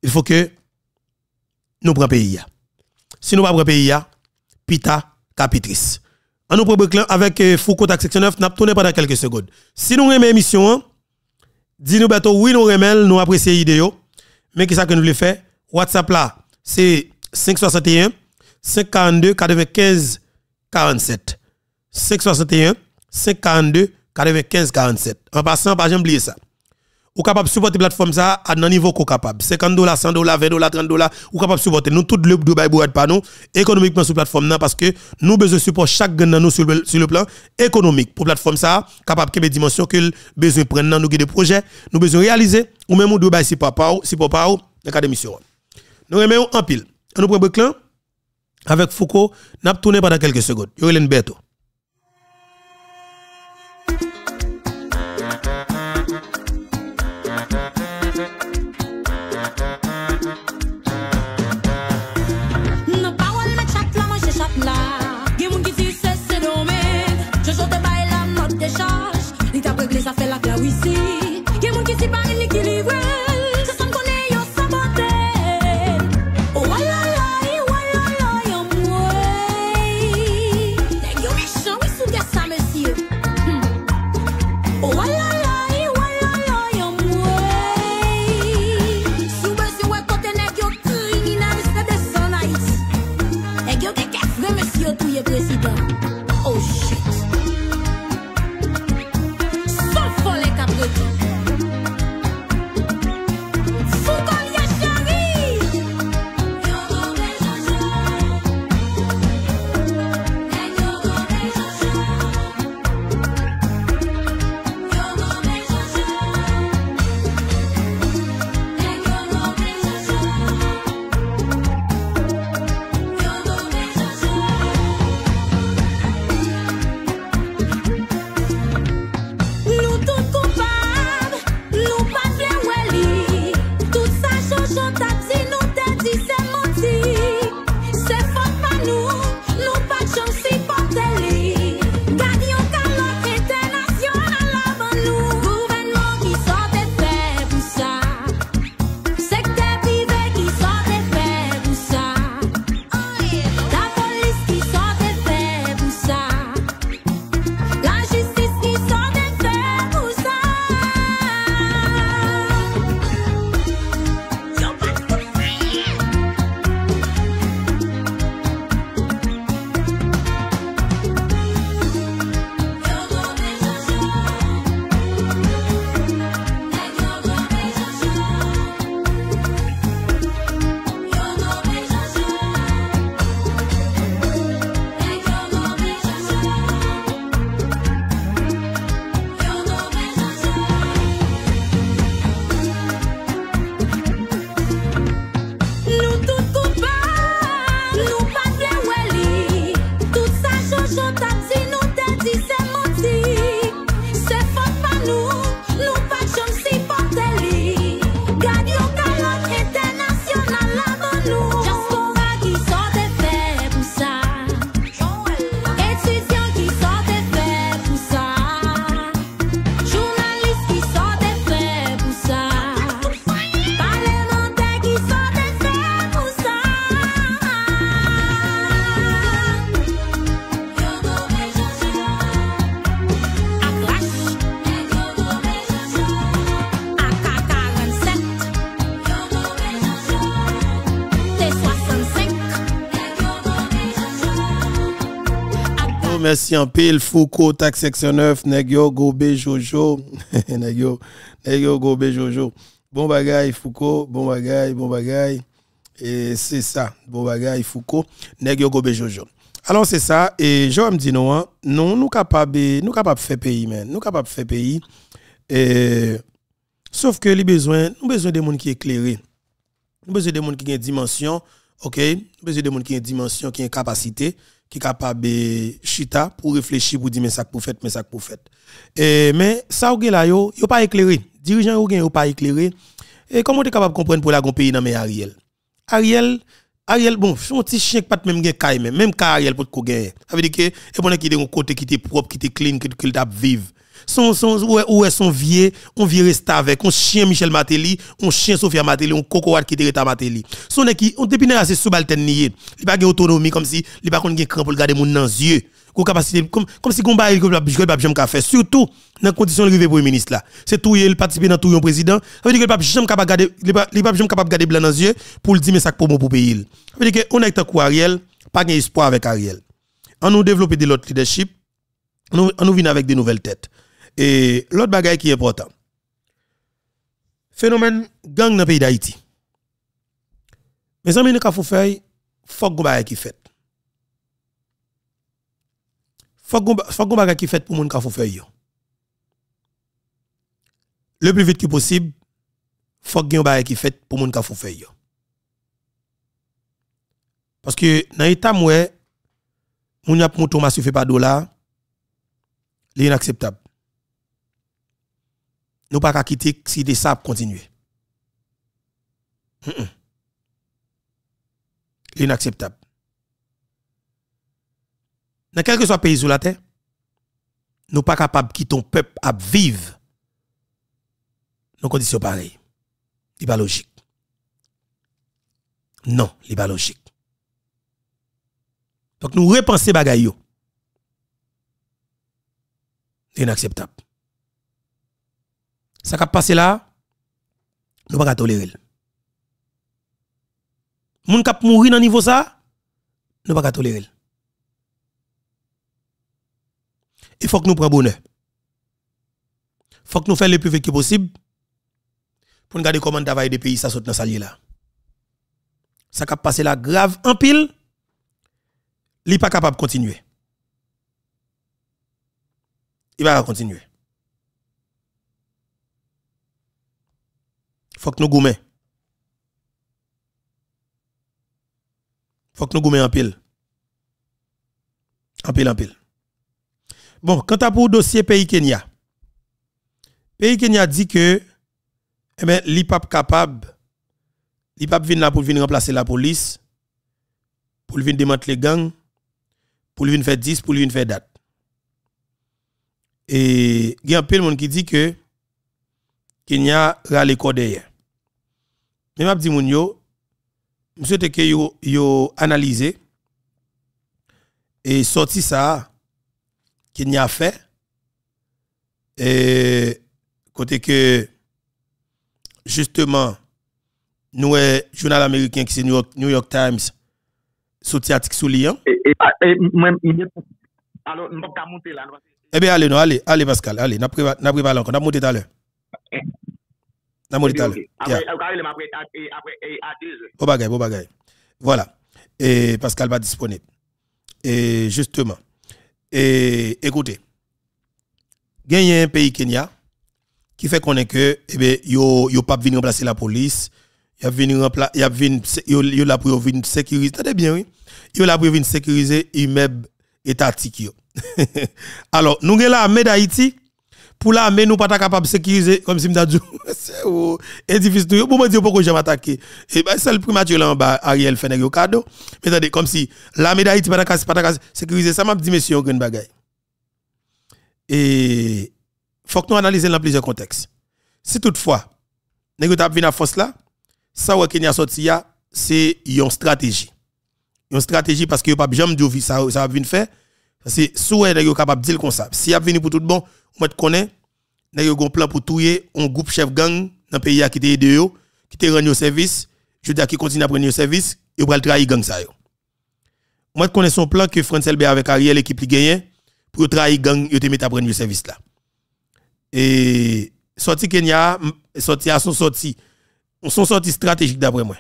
[SPEAKER 1] Il faut que nous prenions pays Si nous ne prenons pas pays pita capitrice. On nous avec Foucault Taxe Section 9, n'a pas pendant quelques secondes. Si nous remets l'émission, dites-nous bientôt oui, nous aimons, nous apprécions l'idée. Mais qu'est-ce que nous voulons faire? WhatsApp là, c'est 561 542 95 47. 561 542 95 47. En passant, pas j'ai oublié ça ou capable de supporter plateforme ça à un niveau qu'on capable 50 dollars 100 dollars 20 dollars 30 dollars ou capable de supporter nous tout le Dubaï boîte pas nous économiquement sur plateforme parce que nous besoin de support chaque gagne nous sur le, plan économique pour plateforme ça capable que dimensions que besoin prendre nous des projets nous besoin réaliser ou même nous Dubaï si pas pas si pas pas dans nous remettons en pile nous prend avec Foucault n'a tourné pendant quelques secondes Si en pile Foucault, taxe Section 9, Negyo, Gobe, Jojo, Negyo, Negyo, Gobe, Jojo. Bon bagay, Foucault, bon bagay, bon bagay. Et c'est ça, bon bagay, Foucault, Negyo, Gobe, Jojo. Alors c'est ça, et je me dis non, hein. non, nous capables nous capables de faire pays, man. nous capables de faire pays. sauf que les besoins, nous besoin de monde qui est éclairé. Nous avons besoin de monde qui a une dimension. OK Besoin de monde qui a une dimension, qui a une capacité, qui est capable de chita pour réfléchir, pour dire mais ça pour faire, mais ça pour faire. mais ça, vous là, yo, yo pas éclairé. Dirigeant, vous n'avez pas éclairé. Et comment tu êtes capable de comprendre pour la pays dans Ariel Ariel, Ariel, bon, son petit chien qui pas même gagne caille même, même Ariel pour te gagner. Ça veut dire que, et bon, qui est un côté qui est propre, qui est clean, qui est capable son, son, ouais, est son vieux, on vieux reste avec, on chien Michel Matéli, on chien Sofia Matéli, on cocoat qui était Matéli. Son qui, on dépend assez subalterne, il pas d'autonomie autonomie comme si, il pas une cran pour garder mon dans les yeux. Capacité, comme, comme si combat il ne pas jamais faire surtout dans condition de pour le ministre là c'est tout il participer dans tout le président ça veut dire que le jamais capable garder le pas jamais capable garder blanc dans les yeux pour le dire mais ça pour moi pour pays ça veut dire que on est avec Ariel pas d'espoir avec Ariel on nous développer de l'autre leadership on nous vient avec des nouvelles têtes. Et l'autre bagaille qui est important. Phénomène gang dans le pays d'Haïti. Mes amis, nous avons fait, faut que qui Il Faut que vous qui fait pour que kafou fait Le plus vite que possible, faut que vous qui fait pour que kafou fait Parce que dans l'état où moun y fait pour Thomas fait dollar, c'est inacceptable nous pas quitter si des sables continuent. C'est Inacceptable. Dans quel que soit pays sur la terre, nous pas de quitter un peuple à vivre dans conditions pareilles. n'est pas logique. Non, n'est pas logique. Donc nous repenser c'est Inacceptable ça qui a passé là, nous ne pas tolérer. Moun ont mourir dans niveau ça, nous pas tolérer. Il faut que nous prenions bonheur. Il faut que nous fassions le plus vite possible pour nous garder comment le travail des pays ça saute dans ce là. Ça qui a passé là grave en pile, il n'est pas capable de continuer. Il va continuer. faut que nous Il faut que nous en pile. En pile, en pile. Bon, quant à pour dossier pays Kenya, pays Kenya dit que eh ben, l'IPAP capable, l'IPAP vient là pour venir remplacer la police, pour venir démanteler les gangs, pour venir faire 10, pour venir faire date. Et il y a un peu de monde qui dit que Kenya a les corps derrière. Et m'a dit moun yo, monsieur que yo yo analysé et sorti ça qu'il n'y a fait et côté que justement nous est eh, journal américain qui c'est New, New York, Times sorti Tiatik sous Lyon. Et bien allez non allez allez Pascal allez n'a pas n'a pas encore n'a monté tout à l'heure. Nan morital. Bon bagay, bon bagay. Voilà. Et Pascal va disponible. Et justement. Et écoutez. Gagne un pays Kenya qui fait qu'on est que, eh bien, yo, yo pas venir remplacer la police. Il a venu remplacer, il a venu, yo, yo la pour venir sécuriser. Tenez bien, oui. Yo la pour venir sécuriser immeuble étatique. Alors, nous la l'armée d'Haïti pour la mais nous pas capable de sécuriser, comme si m'a dit, c'est un édifice tout. Bon, dire pourquoi j'ai attaqué. Et eh ben, c'est le primature là en bas, Ariel fait cadeau. Mais attendez, comme si la médaille d'Haïti pas capable de sécuriser. Ça m'a dit, monsieur, une bagaille. Et, faut que nous analysions dans plusieurs contextes. Si toutefois, nous avons venir à force là, ça, ou Kenya sorti c'est une stratégie. Une stratégie parce que pas jamais dit ça, ça va venir faire. C'est, souhait vous capable de dire comme ça, si vous venir pour tout bon, moi te connais n'a un plan pour tuer un groupe chef gang dans le pays qui était aidé qui était rendu service je dis qui continue à prendre service et va trahir gang ça moi te connais son plan que France LB avec Ariel l'équipe qui gagné pour trahir gang et te met à prendre service là et sorti Kenya sorti à son sortie, on sont sorti stratégique d'après moi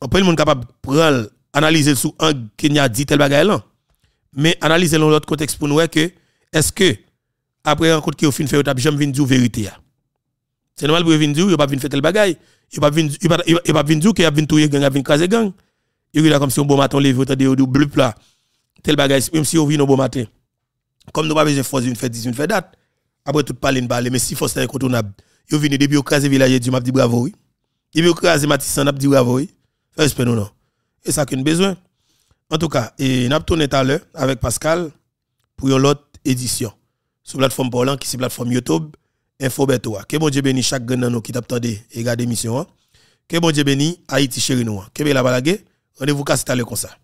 [SPEAKER 1] on peut le monde capable prendre analyser sous un Kenya dit tel bagaille là mais analyser l'autre contexte pour nous que est-ce que, après rencontre qui au fin fait, vous avez jamais dire vérité? C'est normal pour vous venir dire, il pas venir faire tel bagaille. il pas venir il dire que vous venir touyer gang, vous venir craser gang. Vous là comme si un bon matin, levé, vous avez dit, plat, là. Tel bagaille, même si on vient au bon matin. Comme nous pas besoin de force, une fête, une fête date. Après tout, parler, parler, mais si force est incontournable. il vient depuis au craser village, vous dit bravo, oui. il vous craser Matissan, vous dit bravo, oui. Faites respect, non, non. Et ça, qu'on besoin. En tout cas, et n'a pas tourné tout à l'heure avec Pascal pour l'autre édition. Sur la plateforme Paulan, qui est plateforme YouTube, Infobetoa. Que bon Dieu bénisse chaque gagnant qui attendu et garde l'émission. Hein. Que bon Dieu bénisse Haïti chérie nous. Hein. Que belle la balague. Rendez-vous casse comme ça.